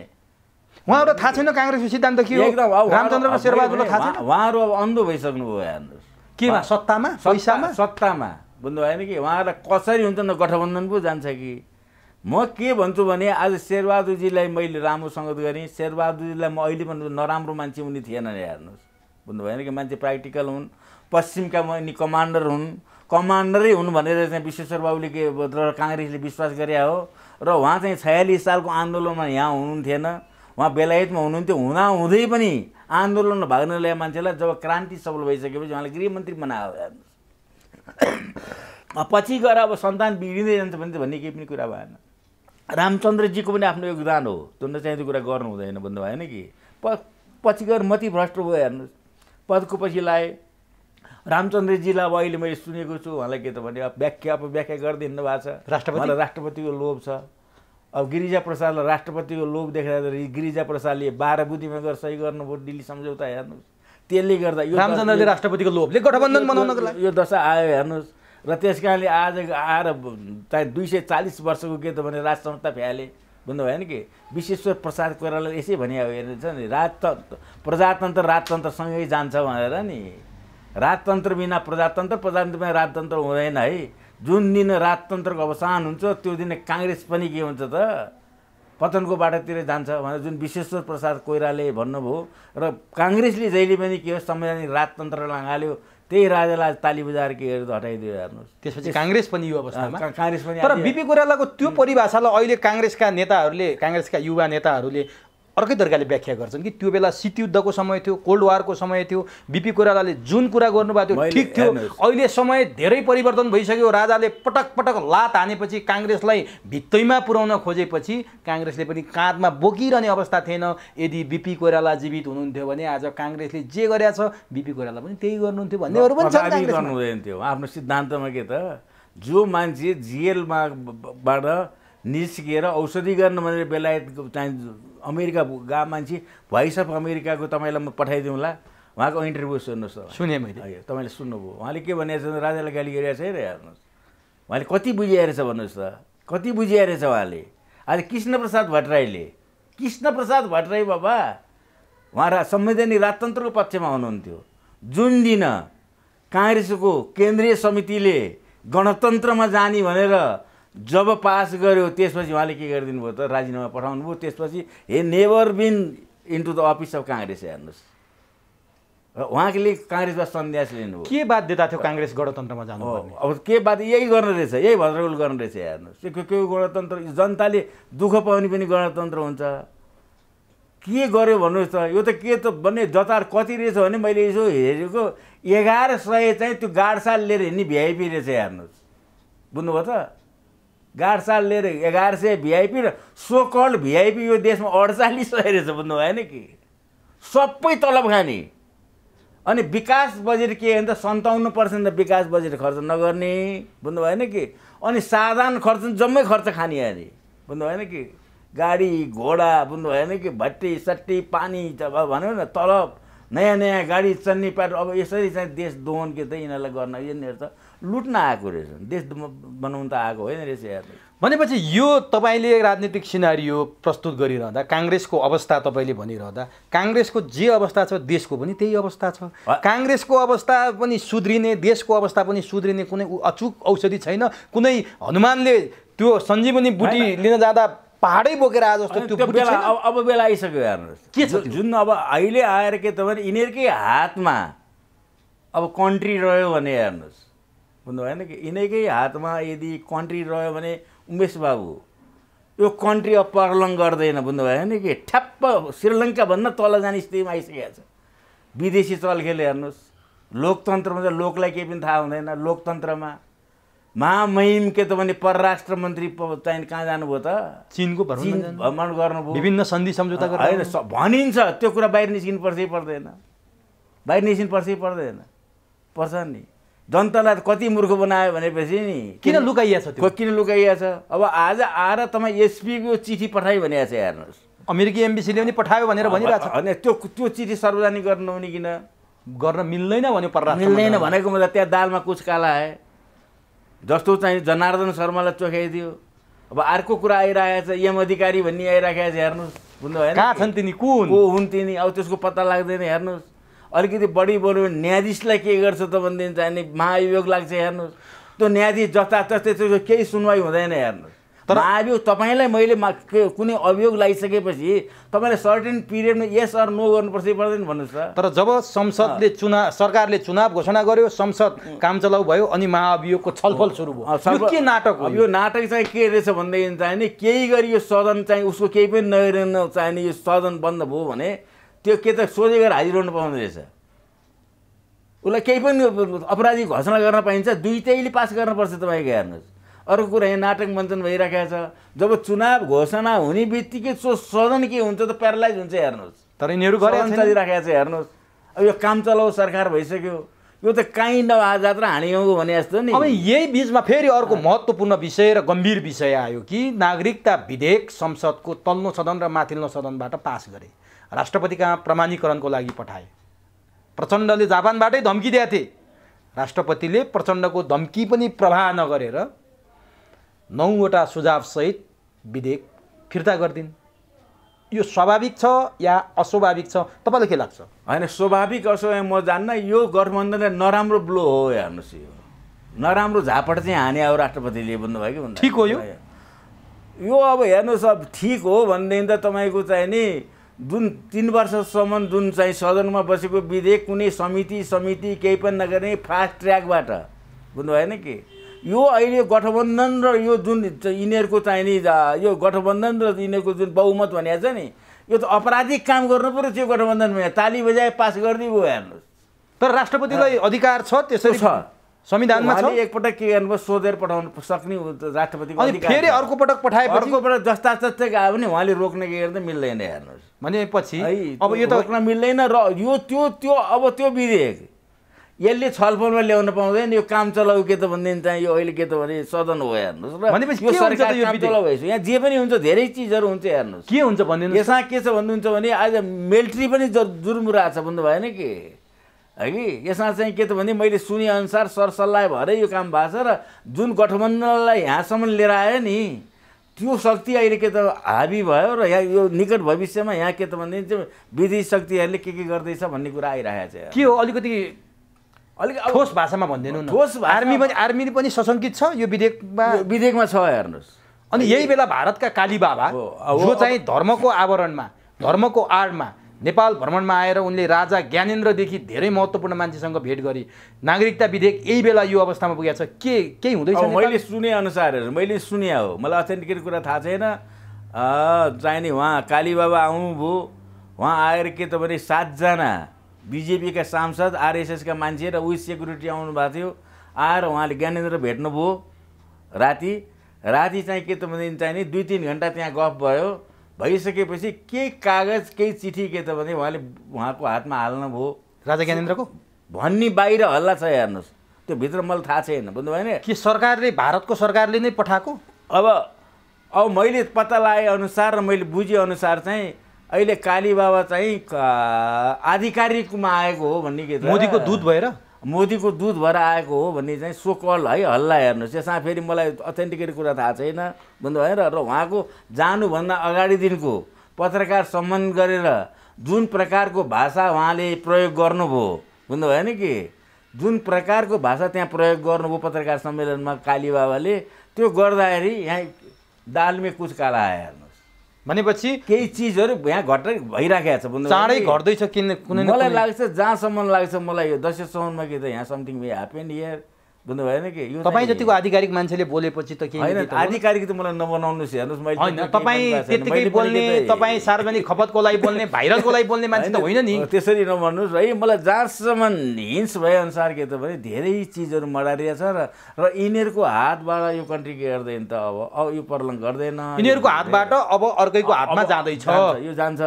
उहाँहरूलाई थाहा छैन काङ्ग्रेसको सिद्धान्त के रामचन्द्र थाहा छैन उहाँहरू अब अन्धो भइसक्नुभयो हेर्नुहोस् केमा सत्तामा पैसामा सत्तामा बुझ्नु भएन कि उहाँहरूलाई कसरी हुन्छ न गठबन्धन पो जान्छ कि म के भन्छु भने आज शेरबहादुरजीलाई मैले राम्रो सङ्गत गरेँ शेरबहादुरजीलाई म अहिले पनि नराम्रो मान्छे उनी थिएन हेर्नुहोस् बुझ्नुभयो कि मान्छे प्र्याक्टिकल हुन् पश्चिमका नि कमान्डर हुन् कमान्डरै हुन् भनेर चाहिँ विश्वेश्वर बाबुले के र काङ्ग्रेसले विश्वास गरे हो र उहाँ चाहिँ छयालिस सालको आन्दोलनमा यहाँ हुनुहुन्थेन उहाँ बेलायतमा हुनुहुन्थ्यो हुँदाहुँदै पनि आन्दोलन भाग नलिए मान्छेलाई जब क्रान्ति सफल भइसकेपछि उहाँले गृहमन्त्री बनायो पछि गएर अब सन्तान बिग्रिँदै जान्छ भने भन्ने केही पनि कुरा भएन रामचन्द्रजीको पनि आफ्नो योगदान हो त्यो कुरा गर्नु हुँदैन भन्नु भएन कि पछि गएर मति भ्रष्ट भयो हेर्नुहोस् पदको पछि लाएँ रामचन्द्रजीलाई अब अहिले मैले सुनेको छु उहाँलाई के त भने अब व्याख्या अब व्याख्या गरिदिनु भएको छ राष्ट्रपति राष्ट्रपतिको लोभ छ अब गिरिजा प्रसादलाई राष्ट्रपतिको लोभ देखाएर गिरिजा प्रसादले बाह्र बुद्धिमा गएर सही गर्नुभयो दिल्ली सम्झौता हेर्नुहोस् त्यसले गर्दा यो रामचन्द्रले राष्ट्रपतिको लोभले गठबन्धन बनाउनको लागि यो दशा आयो हेर्नुहोस् र त्यस कारणले आज आएर चाहिँ दुई सय चालिस वर्षको के त भने राज संस्था फ्याले भन्नुभयो होइन कि विश्वेश्वर प्रसाद कोइराला यसै भने अब हेर्नुहुन्छ नि राजतन्त्र प्रजातन्त्र राजतन्त्रसँगै जान्छ भनेर नि राजतन्त्र बिना प्रजातन्त्र प्रजातन्त्र बिना राजतन्त्र हुँदैन है जुन दिन राजतन्त्रको अवसान हुन्छ त्यो दिन काङ्ग्रेस पनि के हुन्छ त पतनको बाटोतिर जान्छ भनेर जुन विश्वेश्वर प्रसाद कोइराले भन्नुभयो र काङ्ग्रेसले जहिले पनि के हो संवैधानिक राजतन्त्र लगाल्यो त्यही राजालाई ताली बजाएर के गरेर हटाइदियो हेर्नुहोस् त्यसपछि काङ्ग्रेस पनि युवा अवस्थामा काङ्ग्रेस पनि तर बिपी कोरालाको त्यो परिभाषालाई अहिले काङ्ग्रेसका नेताहरूले काङ्ग्रेसका युवा नेताहरूले अर्कै तरिकाले व्याख्या गर्छन् कि त्यो बेला युद्धको समय थियो कोल्ड वारको समय थियो बिपी कोइरालाले जुन कुरा गर्नुभएको थियो ठिक थियो अहिले समय धेरै परिवर्तन भइसक्यो राजाले पटक पटक लात हानेपछि काङ्ग्रेसलाई भित्तैमा पुर्याउन खोजेपछि काङ्ग्रेसले पनि काँधमा बोकिरहने अवस्था थिएन यदि बिपी कोइराला जीवित हुनुहुन्थ्यो भने आज काङ्ग्रेसले जे गरेका छ बिपी कोइराला पनि त्यही गर्नुहुन्थ्यो भन्नेहरू पनि गर्नु हुँदैन थियो आफ्नो सिद्धान्तमा के त जो मान्छे जेलमा बाट निस्किएर औषधि गर्न भनेर बेलायत चाहिँ अमेरिका गा मान्छे भोइस अफ अमेरिकाको तपाईँलाई म पठाइदिउँला उहाँको इन्टरभ्यू सुन्नुहोस् त सुने मैले तपाईँले सुन्नुभयो उहाँले के भनेको छ राजालाई गाली गरिरहेको छैन हेर्नुहोस् उहाँले कति बुझिहाल्छ भन्नुहोस् त कति बुझिहाल्छ उहाँले आज कृष्णप्रसाद भट्टराईले कृष्णप्रसाद भट्टराई बाबा उहाँ संवैधानिक राजतन्त्रको पक्षमा हुनुहुन्थ्यो जुन दिन काङ्ग्रेसको केन्द्रीय समितिले गणतन्त्रमा जाने भनेर जब पास गर्यो त्यसपछि उहाँले के गरिदिनु भयो त राजीनामा पठाउनु भयो त्यसपछि he never been into the office of Congress हेर्नुहोस् उहाँले काङ्ग्रेसमा सन्यास लिनुभयो के बाध्यता थियो काङ्ग्रेस गणतन्त्रमा जानु अब के बाध्य यही गर्ने रहेछ यही भद्रगोल गर्ने रहेछ हेर्नुहोस् त्यो के गणतन्त्र जनताले दुःख पाउने पनि गणतन्त्र हुन्छ के गर्यो भन्नुहोस् त यो त के त भन्ने जतार कति रहेछ भने मैले यसो हेरेको एघार सय चाहिँ त्यो गाडसाल लिएर हिँड्ने भिआइपी रहेछ हेर्नुहोस् बुझ्नुभयो त साल लिएर एघार सय भिआइपी र सो सोकल भिआइपी यो देशमा अडचालिस सय रहेछ बुझ्नु भएन कि सबै तलब खाने अनि विकास बजेट के भने त सन्ताउन्न पर्सेन्ट त विकास बजेट खर्च नगर्ने बुझ्नु भएन कि अनि साधारण खर्च जम्मै खर्च खाने अरे बुझ्नु भएन कि गाडी घोडा बुझ्नु भएन कि भट्टी सट्टी पानी अब भनौँ न तलब नयाँ नयाँ गाडी चन्नी पाटो अब यसरी चाहिँ देश दोहन के त यिनीहरूलाई गर्न यिनीहरू त लुट्न आएको रहेछ देश बनाउन त आएको होइन रहेछ यार भनेपछि यो तपाईँले राजनीतिक सिनारियो प्रस्तुत गरिरहँदा काङ्ग्रेसको अवस्था तपाईँले भनिरहँदा काङ्ग्रेसको जे अवस्था छ देशको पनि त्यही अवस्था छ काङ्ग्रेसको अवस्था पनि सुध्रिने देशको अवस्था पनि सुध्रिने कुनै अचुक औषधि छैन कुनै हनुमानले त्यो सञ्जीवनी बुटी लिन जाँदा पाहाडै बोकेर आए जस्तो त्यो बेला अब बेला आइसक्यो हेर्नुहोस् के छ जुन अब अहिले आएर के त भने यिनीहरूकै हातमा अब कन्ट्री रह्यो भने हेर्नुहोस् भएन कि यिनैकै हातमा यदि कन्ट्री रह्यो भने उमेश बाबु यो कन्ट्री अपारलङ गर्दैन बुझ्नुभयो नि कि ठ्याप्प श्रीलङ्काभन्दा तल जाने स्थितिमा आइसकेको छ विदेशी चलखेल खेल हेर्नुहोस् लोकतन्त्रमा त लोकलाई केही पनि थाहा हुँदैन लोकतन्त्रमा महामहिम के त भने परराष्ट्र मन्त्री चाहिँ कहाँ जानुभयो त चिनको भ्रमण गर्नुभयो विभिन्न सन्धि सम्झौता होइन भनिन्छ त्यो कुरा बाहिर निस्किनु पर्छ पर्दैन बाहिर निस्किनु पर्छ पर्दैन पर्छ नि जनतालाई कति मूर्ख बनायो भनेपछि नि किन लुकाइया छ किन लुकाइया छ अब आज आएर तपाईँ एसपीको चिठी पठाइ भनिएको छ हेर्नुहोस् अमेरिकी एमबिसीले पनि पठायो भनेर भनिरहेको छ भने त्यो त्यो चिठी सार्वजनिक गर्नु हुने किन गर्न मिल्दैन भन्यो पर्ला मिल्दैन भनेको मतलब त्यहाँ दालमा कुछ काला आए जस्तो चाहिँ जनार्दन शर्मालाई चोखाइदियो अब अर्को कुरा आइरहेको छ एम अधिकारी भन्ने आइराखेको छ हेर्नुहोस् बुझ्नु भएन कहाँ छन् तिनी कुन को हुन् तिनी अब त्यसको पत्ता लाग्दैन हेर्नुहोस् अलिकति बढी बोल्यो भने न्यायाधीशलाई के गर्छ त भनेदेखि चाहिँ महाभियोग लाग्छ हेर्नुहोस् त्यो न्यायाधीश जस्ता त्यो केही सुनवाई हुँदैन हेर्नुहोस् तर महाभियोग तपाईँलाई मैले कुनै अभियोग लगाइसकेपछि तपाईँले सर्टेन पिरियडमा यस अर नो गर्नुपर्छ पर्दैन भन्नुहोस् त तर जब संसदले चुनाव सरकारले चुनाव घोषणा गर्यो संसद काम चलाउ भयो अनि महाअभियोगको छलफल सुरु भयो के नाटक हो यो नाटक चाहिँ के रहेछ भनेदेखि चाहिँ नि केही गरी यो सदन चाहिँ उसको केही पनि नगरेन चाहिने यो सदन बन्द भयो भने त्यो के त सोझै गएर हुनु पाउँदो रहेछ उसलाई केही पनि अपराधी घोषणा गर्न पाइन्छ दुइटैले पास गर्नुपर्छ तपाईँको हेर्नुहोस् अर्को कुरा यहाँ नाटक मञ्चन भइरहेको छ जब चुनाव घोषणा हुने बित्तिकै सो सदन के हुन्छ त प्यारालाइज हुन्छ हेर्नुहोस् तर यिनीहरू गरेर चलिरहेको छ हेर्नुहोस् अब यो काम चलाउ सरकार भइसक्यो यो त काहीँ र हानियो भने जस्तो नि अब यही बिचमा फेरि अर्को महत्त्वपूर्ण विषय र गम्भीर विषय आयो कि नागरिकता विधेयक संसदको तल्लो सदन र माथिल्लो सदनबाट पास गरे राष्ट्रपति कहाँ प्रमाणीकरणको लागि पठाए प्रचण्डले जापानबाटै धम्की दिएका थिए राष्ट्रपतिले प्रचण्डको धम्की पनि प्रवाह नगरेर नौवटा सुझावसहित विधेयक फिर्ता गरिदिन् यो स्वाभाविक छ या अस्वाभाविक छ तपाईँलाई के लाग्छ होइन स्वाभाविक अस्वाभाविक म जान्न यो गठबन्धनले नराम्रो ब्लो हो हेर्नुहोस् यो नराम्रो झापट चाहिँ हाने अब राष्ट्रपतिले भन्नुभयो कि ठिक हो यो यो अब हेर्नुहोस् अब ठिक हो भनेदेखि त तपाईँको चाहिँ नि जुन तिन वर्षसम्म जुन चाहिँ सदनमा बसेको विधेयक कुनै समिति समिति केही पनि नगर्ने फास्ट ट्र्याकबाट बुझ्नु भएन कि यो अहिले गठबन्धन र यो जुन यिनीहरूको चाहिने यो गठबन्धन र यिनीहरूको जुन बहुमत भनिएको छ नि यो त अपराधिक काम गर्नु पऱ्यो त्यो गठबन्धनमा ताली बजाए पास गरिदियो हेर्नुहोस् तर राष्ट्रपतिलाई अधिकार छ त्यसरी छ संविधानमा छ एकपटक के गर्नुभयो सोधेर पठाउनु सक्ने राष्ट्रपति फेरि अर्को पटक पठाए अर्को पटक जस्ता जस्तै आयो भने उहाँले रोक्ने के गर्दा मिल्दैन हेर्नुहोस् भने भनेपछि अब यो त रोक्न मिल्दैन र यो त्यो त्यो अब त्यो विधेयक यसले छलफलमा ल्याउन पाउँदैन यो काम चलाउ के त भनिदिन्छ चाहिँ यो अहिले के त भने सदन हो हेर्नुहोस् यो सरकार भइसक्यो यहाँ जे पनि हुन्छ धेरै चिजहरू हुन्छ हेर्नुहोस् के हुन्छ भनिदिनु यसमा के छ भन्नुहुन्छ भने आज मिलिट्री पनि जुर्मुरा छ भन्नुभयो नि के है कि यसमा चाहिँ के त भने मैले सुनेअनुसार सरसल्लाह भएरै यो काम भएको छ र जुन गठबन्धनलाई यहाँसम्म लिएर आयो नि त्यो शक्ति अहिले के त हाबी भयो र यहाँ यो निकट भविष्यमा यहाँ के त भने विधि शक्तिहरूले के के गर्दैछ भन्ने कुरा आइरहेको छ के हो अलिकति अलिक ठोस भाषामा भनिदिनु ठोस आर्मी पनि आर्मी पनि सशङ्कित छ यो विधेयकमा विधेयकमा छ हेर्नुहोस् अनि यही बेला भारतका काली बाबा जो चाहिँ धर्मको आवरणमा धर्मको आडमा नेपाल भ्रमणमा आएर उनले राजा ज्ञानेन्द्रदेखि धेरै महत्त्वपूर्ण मान्छेसँग भेट गरे नागरिकता विधेयक यही बेला यो अवस्थामा पुगेको छ के केही हुँदैछ मैले सुने अनुसार मैले सुने हो मलाई अथेन्टिकेट कुरा थाहा छैन चाहिने उहाँ कालीबाबा आउनुभयो उहाँ आएर के त भने सातजना बिजेपीका सांसद आरएसएसका मान्छे र उही सेक्युरिटी आउनुभएको थियो आएर उहाँले ज्ञानेन्द्र भेट्नुभयो राति राति चाहिँ के त भने चाहिने दुई तिन घन्टा त्यहाँ गफ भयो भइसकेपछि केही कागज केही चिठी के त भने उहाँले उहाँको हातमा हाल्नु भयो राजा ज्ञानेन्द्रको भन्ने बाहिर हल्ला छ हेर्नुहोस् त्यो भित्र मलाई थाहा छैन बुझ्नुभयो भने कि सरकारले भारतको सरकारले नै पठाएको अब अब मैले पत्ता अनुसार र मैले बुझेअनुसार चाहिँ अहिले काली बाबा चाहिँ आधिकारिकमा आएको हो भन्ने के मोदीको दूत भएर मोदीको दुध भएर आएको हो भन्ने चाहिँ सोकल है हल्ला हेर्नुहोस् यसमा फेरि मलाई अथेन्टिकेट कुरा थाहा छैन भन्नुभयो र र उहाँको जानुभन्दा अगाडिदेखिको पत्रकार सम्मान गरेर जुन प्रकारको भाषा उहाँले प्रयोग गर्नुभयो बुझ्नुभयो नि कि जुन प्रकारको भाषा त्यहाँ प्रयोग गर्नुभयो पत्रकार सम्मेलनमा काली बाबाले त्यो गर्दाखेरि यहाँ दालमे कुछ काला आयो हेर्नु भनेपछि केही चिजहरू यहाँ घट्दै भइराखेको छ चाँडै घट्दैछ किन कुनै मलाई लाग्छ जहाँसम्म लाग्छ मलाई यो दसैँसम्ममा कि त यहाँ समथिङ वी एन्ड हियर बुझ्नुभएन कि यो तपाईँ जतिको आधिकारिक मान्छेले बोलेपछि त के होइन आधिकारिक त मलाई नबनाउनुहोस् हेर्नुहोस् मैले होइन तपाईँ त्यतिकै बोल्ने तपाईँ सार्वजनिक खपतको लागि बोल्ने भाइरलको लागि बोल्ने मान्छे त होइन नि त्यसरी नभन्नुहोस् है मलाई जहाँसम्म हिन्स भएअनुसार के त भने धेरै चिजहरू मडारिया छ र र यिनीहरूको हातबाट यो कन्ट्री के गर्दैन त अब अब यो प्रलङ गर्दैन यिनीहरूको हातबाट अब अर्कैको हातमा जाँदैछ यो जान्छ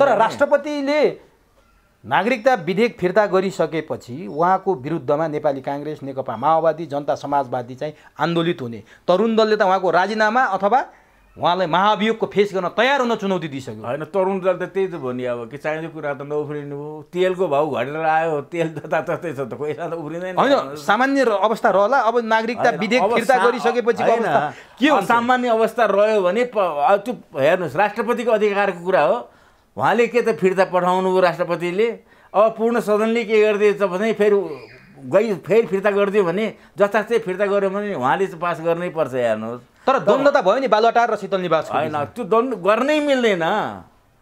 तर राष्ट्रपतिले नागरिकता विधेयक फिर्ता गरिसकेपछि उहाँको विरुद्धमा नेपाली काङ्ग्रेस नेकपा माओवादी जनता समाजवादी चाहिँ आन्दोलित हुने तरुण दलले त उहाँको राजीनामा अथवा उहाँलाई महाभियोगको फेस गर्न तयार हुन चुनौती दिइसक्यो होइन तरुण दल त त्यही त भन्यो अब कि चाहिने कुरा त नउफ्रिनु तेलको भाउ घटेर आयो तेल त त्यस्तै छ त पैसा त उफ्रिँदैन होइन सामान्य अवस्था रहला अब नागरिकता विधेयक फिर्ता गरिसकेपछि के हो सामान्य अवस्था रह्यो भने त्यो हेर्नुहोस् राष्ट्रपतिको अधिकारको कुरा हो उहाँले के त फिर्ता पठाउनु राष्ट्रपतिले अब पूर्ण सदनले के गरिदिएछ भने फेरि गई फेरि फिर्ता गरिदियो भने चाहिँ फिर्ता गऱ्यो भने उहाँले चाहिँ पास गर्नै पर्छ हेर्नुहोस् तर द्वन्द्व त भयो नि बालुवाटार र शीतल निवास होइन त्यो द्वन्द गर्नै मिल्दैन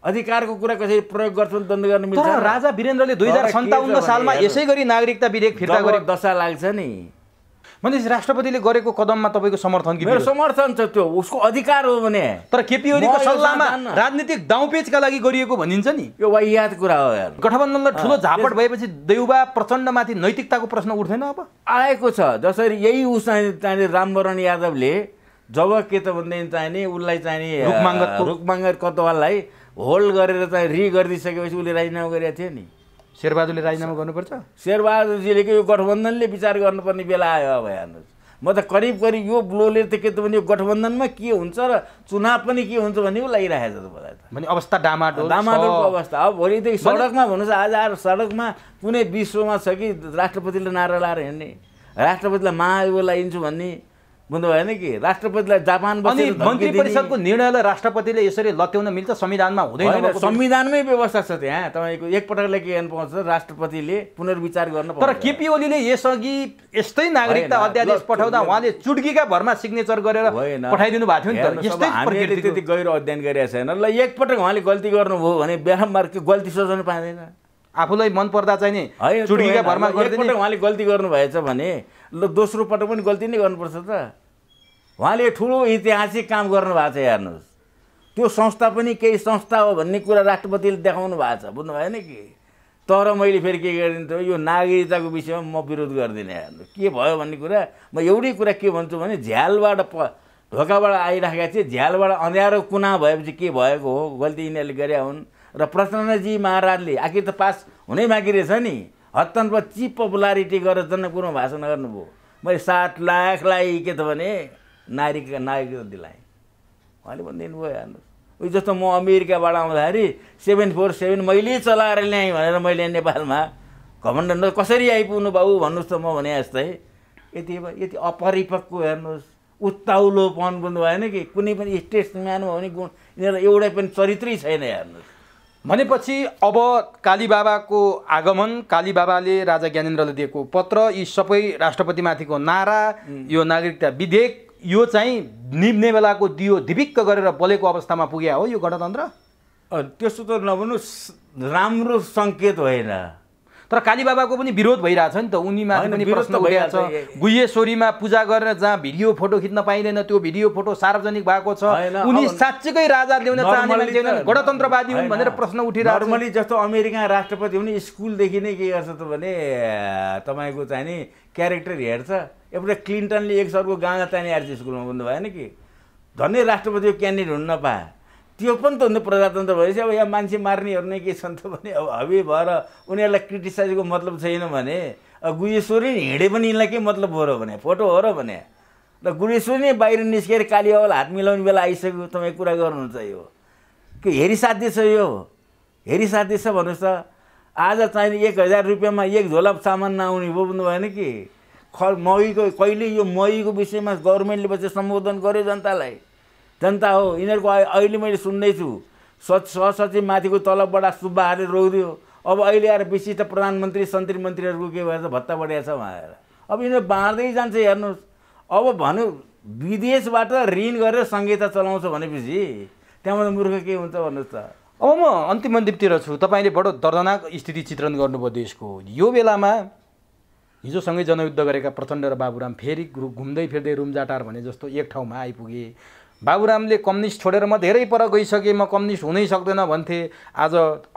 अधिकारको कुरा कसरी प्रयोग गर्छन् द्वन्द गर्न मिल्छ राजा वीरेन्द्रले दुई हजार सन्ताउन्न सालमा यसै गरी नागरिकता विधेयक फिर्ता गरेको दशा लाग्छ नि भनेपछि राष्ट्रपतिले गरेको कदममा तपाईँको समर्थन कि मेरो समर्थन छ त्यो उसको अधिकार हो भने तर केपी ओलीको सल्लाहमा राजनीतिक दाउपेचका लागि गरिएको भनिन्छ नि यो याद कुरा हो यार गठबन्धनलाई ठुलो झापट भएपछि देउबा प्रचण्डमाथि नैतिकताको प्रश्न उठ्दैन अब आएको छ जसरी यही उस चाहिँ रामवरण यादवले जब के त भनेदेखि चाहिने उसलाई चाहिने रुखमाङ्गर रुखमाङ्गर कतवाललाई होल्ड गरेर चाहिँ रि गरिदिइसकेपछि उसले राजीनामा गरेका थिए नि शेरबहादुरले राजीनामा गर्नुपर्छ शेरबहादुरजीले कि यो गठबन्धनले विचार गर्नुपर्ने बेला आयो अब हेर्नुहोस् म त करिब करिब यो ब्लोले त के त भने यो गठबन्धनमा के हुन्छ र चुनाव पनि के हुन्छ भन्ने लगाइरहेको लागिरहेको छ मलाई त भने अवस्था डामाडोल डामाडोलको अवस्था अब भोलिदेखि सडकमा भन्नुहोस् आज आएर सडकमा कुनै विश्वमा छ कि राष्ट्रपतिले नारा लाएर हिँड्ने राष्ट्रपतिलाई महायुव लगाइन्छु भन्ने बुझ्नु भएन कि राष्ट्रपतिलाई जापान अनि मन्त्री परिषदको निर्णयलाई राष्ट्रपतिले यसरी लत्याउन मिल्छ संविधानमा हुँदैन संविधानमै व्यवस्था छ त्यहाँ तपाईँको एकपटकलाई के गर्नु पाउँछ राष्ट्रपतिले पुनर्विचार गर्न तर केपी ओलीले यसअघि यस्तै नागरिकता अध्यादेश पठाउँदा उहाँले चुड्कीका भरमा सिग्नेचर गरेर पठाइदिनु भएको थियो नि त त्यति गहिरो अध्ययन गरिरहेको छैन ल एकपटक उहाँले गल्ती गर्नुभयो भने त्यो गल्ती सोच्नु पाँदैन आफूलाई मन पर्दा चाहिँ नि चुड्कीका भरमा उहाँले गल्ती गर्नुभएछ भने ल दोस्रो पटक पनि गल्ती नै गर्नुपर्छ त उहाँले ठुलो ऐतिहासिक काम गर्नुभएको छ हेर्नुहोस् त्यो संस्था पनि केही संस्था हो भन्ने कुरा राष्ट्रपतिले देखाउनु भएको छ बुझ्नु भएन कि तर मैले फेरि के थियो यो नागरिकताको विषयमा म विरोध गर्दिनँ हेर्नु के भयो भन्ने कुरा म एउटै कुरा के भन्छु भने झ्यालबाट प ढोकाबाट आइराखेका थिए झ्यालबाट अँध्यारो कुना भएपछि के भएको हो गल्ती यिनीहरूले गरे हुन् र प्रचण्डजी महाराजले आखिर त पास हुनै बाँकी रहेछ नि हत्तन चिप पपुलारिटी गरेर जनकपुरमा भाषण गर्नुभयो मैले सात लाखलाई के त भने नागरिक नागरिकता दिलाएँ उहाँले भनिदिनु भयो हेर्नुहोस् उयो जस्तो म अमेरिकाबाट आउँदाखेरि सेभेन फोर सेभेन मैले चलाएर ल्याएँ भनेर मैले नेपालमा घमण्ड कसरी आइपुग्नु भाउ भन्नुहोस् त म भने जस्तै यति यति अपरिपक्व हेर्नुहोस् उत्ताउलोपन बुझ्नु भएन कि कुनै पनि स्टेट हो भने गुण यिनीहरू एउटै पनि चरित्रै छैन हेर्नुहोस् भनेपछि अब कालीबाबाको आगमन कालीबाबाले राजा ज्ञानेन्द्रले दिएको पत्र यी सबै राष्ट्रपतिमाथिको नारा यो नागरिकता विधेयक यो चाहिँ निम्ने बेलाको दियो धिपिक्क गरेर बोलेको अवस्थामा पुग्या हो यो गणतन्त्र त्यस्तो त नभन्नु राम्रो सङ्केत होइन तर कालीबाबाको पनि विरोध भइरहेछ नि त उनीमाथि पनि प्रश्न भइरहेछ गुह्यश्वरीमा पूजा गरेर जहाँ भिडियो फोटो खिच्न पाइँदैन त्यो भिडियो फोटो सार्वजनिक भएको छ उनी साँच्चैकै राजा ल्याउन चाहने गणतन्त्रवादी हुन् भनेर प्रश्न उठिरहेको नर्मली जस्तो अमेरिका राष्ट्रपति हुने स्कुलदेखि नै के गर्छ त भने तपाईँको चाहिँ नि क्यारेक्टर हेर्छ एउटा क्लिन्टनले एक सरको गाँजा चाहिने आर्च स्कुलमा बुझ्नु भएन कि धन्य राष्ट्रपतिको क्यान्डिडेट हुन नपाए त्यो पनि त हुन्छ प्रजातन्त्र भएपछि अब यहाँ मान्छे मार्नेहरू नै के छन् त भने अब हबी भएर उनीहरूलाई क्रिटिसाइजको मतलब छैन भने अब गुजेश्वरी हिँडे पनि यिनलाई के मतलब हो र भने फोटो हो र भने र गुरेश्वरी नै बाहिर निस्केर काली अवल हात मिलाउने बेला आइसक्यो तपाईँ कुरा गर्नुहुन्छ यो के हेरिसाध्य छ यो हेरिसाध्य छ भन्नुहोस् त आज चाहिँ एक हजार रुपियाँमा एक झोला सामान नआउने भयो बुझ्नु भएन कि ख महीको कहिले यो महीको विषयमा गभर्मेन्टले पछि सम्बोधन गर्यो जनतालाई जनता हो यिनीहरूको अहिले मैले सुन्दैछु सहसचिव माथिको तलबबाट सुब्बा हालेर रोकिदियो अब अहिले आएर विशिष्ट प्रधानमन्त्री सन्त्री मन्त्रीहरूको के भएर भत्ता बढिया छ उहाँहरू अब यिनीहरू बाँड्दै जान्छ हेर्नुहोस् अब भनौँ विदेशबाट ऋण गरेर सङ्घीयता चलाउँछ भनेपछि त्यहाँबाट मूर्ख के हुन्छ भन्नुहोस् त अब म अन्तिम अन्तिमतिर छु तपाईँले बडो दर्दनाक स्थिति चित्रण गर्नुभयो देशको यो बेलामा हिजोसँगै जनयुद्ध गरेका प्रचण्ड र बाबुराम फेरि घुम्दै फिर्दै रुम्जाटार भने जस्तो एक ठाउँमा आइपुगे बाबुरामले कम्युनिस्ट छोडेर म धेरै पर गइसकेँ म कम्युनिस्ट हुनै सक्दैन भन्थे आज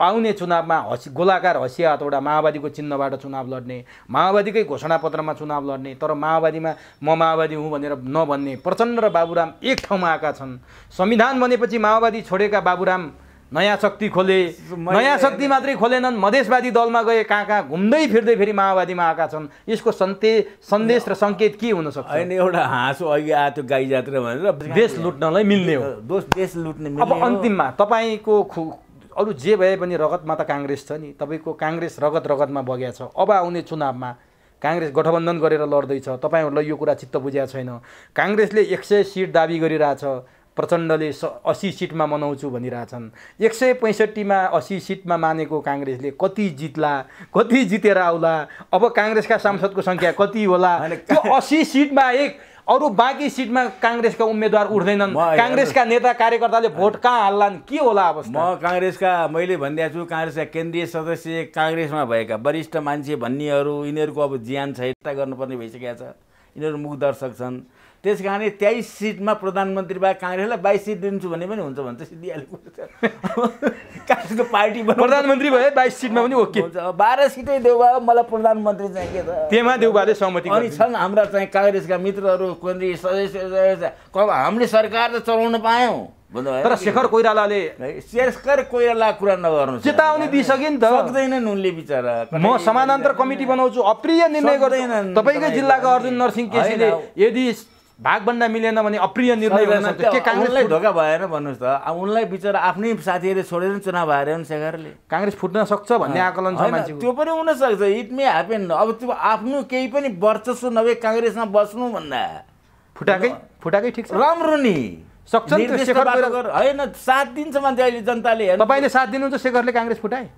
आउने चुनावमा हसी गोलाकार हसिया अथवा माओवादीको चिन्हबाट चुनाव लड्ने माओवादीकै घोषणापत्रमा चुनाव लड्ने तर माओवादीमा म माओवादी हुँ भनेर नभन्ने प्रचण्ड र बाबुराम एक ठाउँमा आएका छन् संविधान भनेपछि माओवादी छोडेका बाबुराम नयाँ शक्ति खोले नयाँ शक्ति मात्रै खोलेनन् मधेसवादी दलमा गए कहाँ कहाँ घुम्दै फिर्दै फेरि माओवादीमा आएका छन् यसको सन्ते सन्देश र सङ्केत के हुनसक्छ होइन एउटा हाँसो अघि आयो त्यो गाई जात्रा भनेर देश लुट्नलाई मिल्ने हो दोष देश लुट्ने अब अन्तिममा तपाईँको खु अरू जे भए पनि रगतमा त काङ्ग्रेस छ नि तपाईँको काङ्ग्रेस रगत रगतमा बगेको छ अब आउने चुनावमा काङ्ग्रेस गठबन्धन गरेर लड्दैछ तपाईँहरूलाई यो कुरा चित्त बुझ्या छैन काङ्ग्रेसले एक सय सिट दाबी गरिरहेछ प्रचण्डले स असी सिटमा मनाउँछु भनिरहेछन् एक सय पैँसठीमा असी सिटमा मानेको काङ्ग्रेसले कति जित्ला कति जितेर आउला अब काङ्ग्रेसका सांसदको सङ्ख्या कति होला त्यो असी सिटमा एक अरू बाँकी सिटमा काङ्ग्रेसका उम्मेद्वार उठ्दैनन् काङ्ग्रेसका नेता कार्यकर्ताले भोट कहाँ हाल्लान् के होला अब म काङ्ग्रेसका मैले भनिदिएको छु काङ्ग्रेसका केन्द्रीय सदस्य काङ्ग्रेसमा भएका वरिष्ठ मान्छे भन्नेहरू यिनीहरूको अब ज्यान छैता गर्नुपर्ने भइसकेको छ यिनीहरू मुख दर्शक छन् त्यस कारणले तेइस सिटमा प्रधानमन्त्री भए काङ्ग्रेसलाई बाइस सिट दिन्छु भने पनि हुन्छ भन्छ सिद्धिहालेको काङ्ग्रेसको पार्टी प्रधानमन्त्री भयो बाइस सिटमा पनि ओके हुन्छ बाह्र सिटै देउबा मलाई प्रधानमन्त्री चाहिँ के त त्यहाँ देउबाले सहमति अनि छन् हाम्रा चाहिँ काङ्ग्रेसका मित्रहरू केन्द्रीय सदस्य हामीले सरकार त चलाउन पायौँ तर शेखर कोइरालाले शेखर कोइराला कुरा नगर्नु चेतावनी दिइसक्यो नि त सक्दैनन् उनले बिचरा म समानान्तर कमिटी बनाउँछु अप्रिय निर्णय गर्दैनन् तपाईँकै जिल्लाको अर्जुन नरसिंह केसीले यदि भागभन्दा मिलेन भने अप्रिय निर्णय के काङ्ग्रेसलाई धोका भएर भन्नुहोस् त अब उनलाई बिचरा आफ्नै साथीहरूले छोडेर चुनाव हारे हुन् सेकारले काङ्ग्रेस फुट्न सक्छ भन्ने आकलन छ मान्छे त्यो पनि हुनसक्छ इट मे ह्यापन अब त्यो आफ्नो केही पनि वर्चस्व नभए काङ्ग्रेसमा बस्नु भन्दा फुटाकै फुटाकै ठिक छ राम्रो नि सक्छ होइन सात दिनसम्म अहिले जनताले तपाईँले सात दिनुहुन्छ शेखरले काङ्ग्रेस फुटाए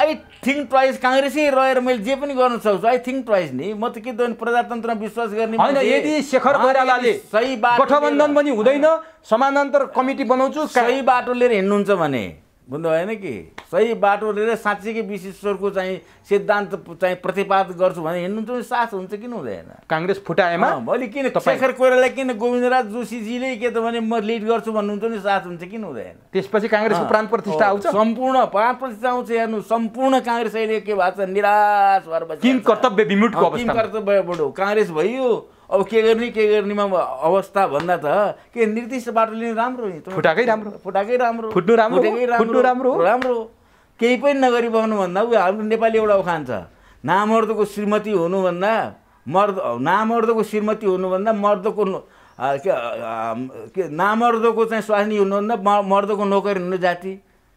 आई थिङ्क ट्वाइस काङ्ग्रेसै रहेर मैले जे पनि गर्न सक्छु आई थिङ्क ट्वाइस नि म त के त प्रजातन्त्रमा विश्वास गर्ने होइन यदि शेखर कोइरालाले सही बाटो गठबन्धन पनि हुँदैन समानान्तर कमिटी बनाउँछु सही बाटो लिएर हिँड्नुहुन्छ भने बुझ्नु भएन कि सही बाटो लिएर साँच्चीकै विश्वेश्वरको चाहिँ सिद्धान्त चाहिँ प्रतिपाद गर्छु भने हिँड्नु त साथ हुन्छ किन हुँदैन काङ्ग्रेस फुटाएमा भोलि किन शेखर कोइरालाई किन गोविन्दराज जोशीजीले के त भने म लिड गर्छु भन्नुहुन्छ नि साथ हुन्छ किन हुँदैन त्यसपछि काङ्ग्रेसको प्राण प्रतिष्ठा आउँछ सम्पूर्ण प्राण प्रतिष्ठा आउँछ हेर्नु सम्पूर्ण काङ्ग्रेस अहिले के भएको छ निराश भएर कर्तव्य कर्तव्य हो काङ्ग्रेस भइयो अब के गर्ने के गर्नेमा अवस्था भन्दा त के निर्दिष्ट बाटो लिने राम्रो नि फुटाकै राम्रो फुटाकै राम्रो फुट्नु राम्रो फुट्नु राम्रो राम्रो केही पनि नगरी बस्नुभन्दा ऊ हाम्रो नेपाली एउटा उखान छ नामर्दको श्रीमती हुनुभन्दा मर्द नामर्दोको श्रीमती हुनुभन्दा मर्दको के नामर्दको चाहिँ स्वास्नी हुनुभन्दा मर्दको नोकरी हुनु जाति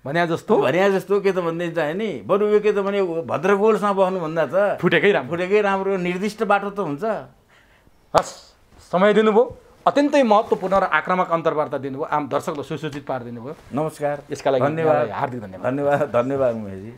भने जस्तो भने जस्तो के त भनिदिन्छ होइन बरु यो के त भने भद्रगोलसँग बस्नुभन्दा त फुटेकै राम्रो फुटेकै राम्रो निर्दिष्ट बाटो त हुन्छ हस् समय दिनुभयो अत्यन्तै महत्त्वपूर्ण र आक्रामक अन्तर्वार्ता दिनुभयो आम दर्शकलाई सुसूचित पारिदिनु भयो नमस्कार यसका लागि धन्यवाद हार्दिक धन्यवाद धन्यवाद धन्यवाद उमेशजी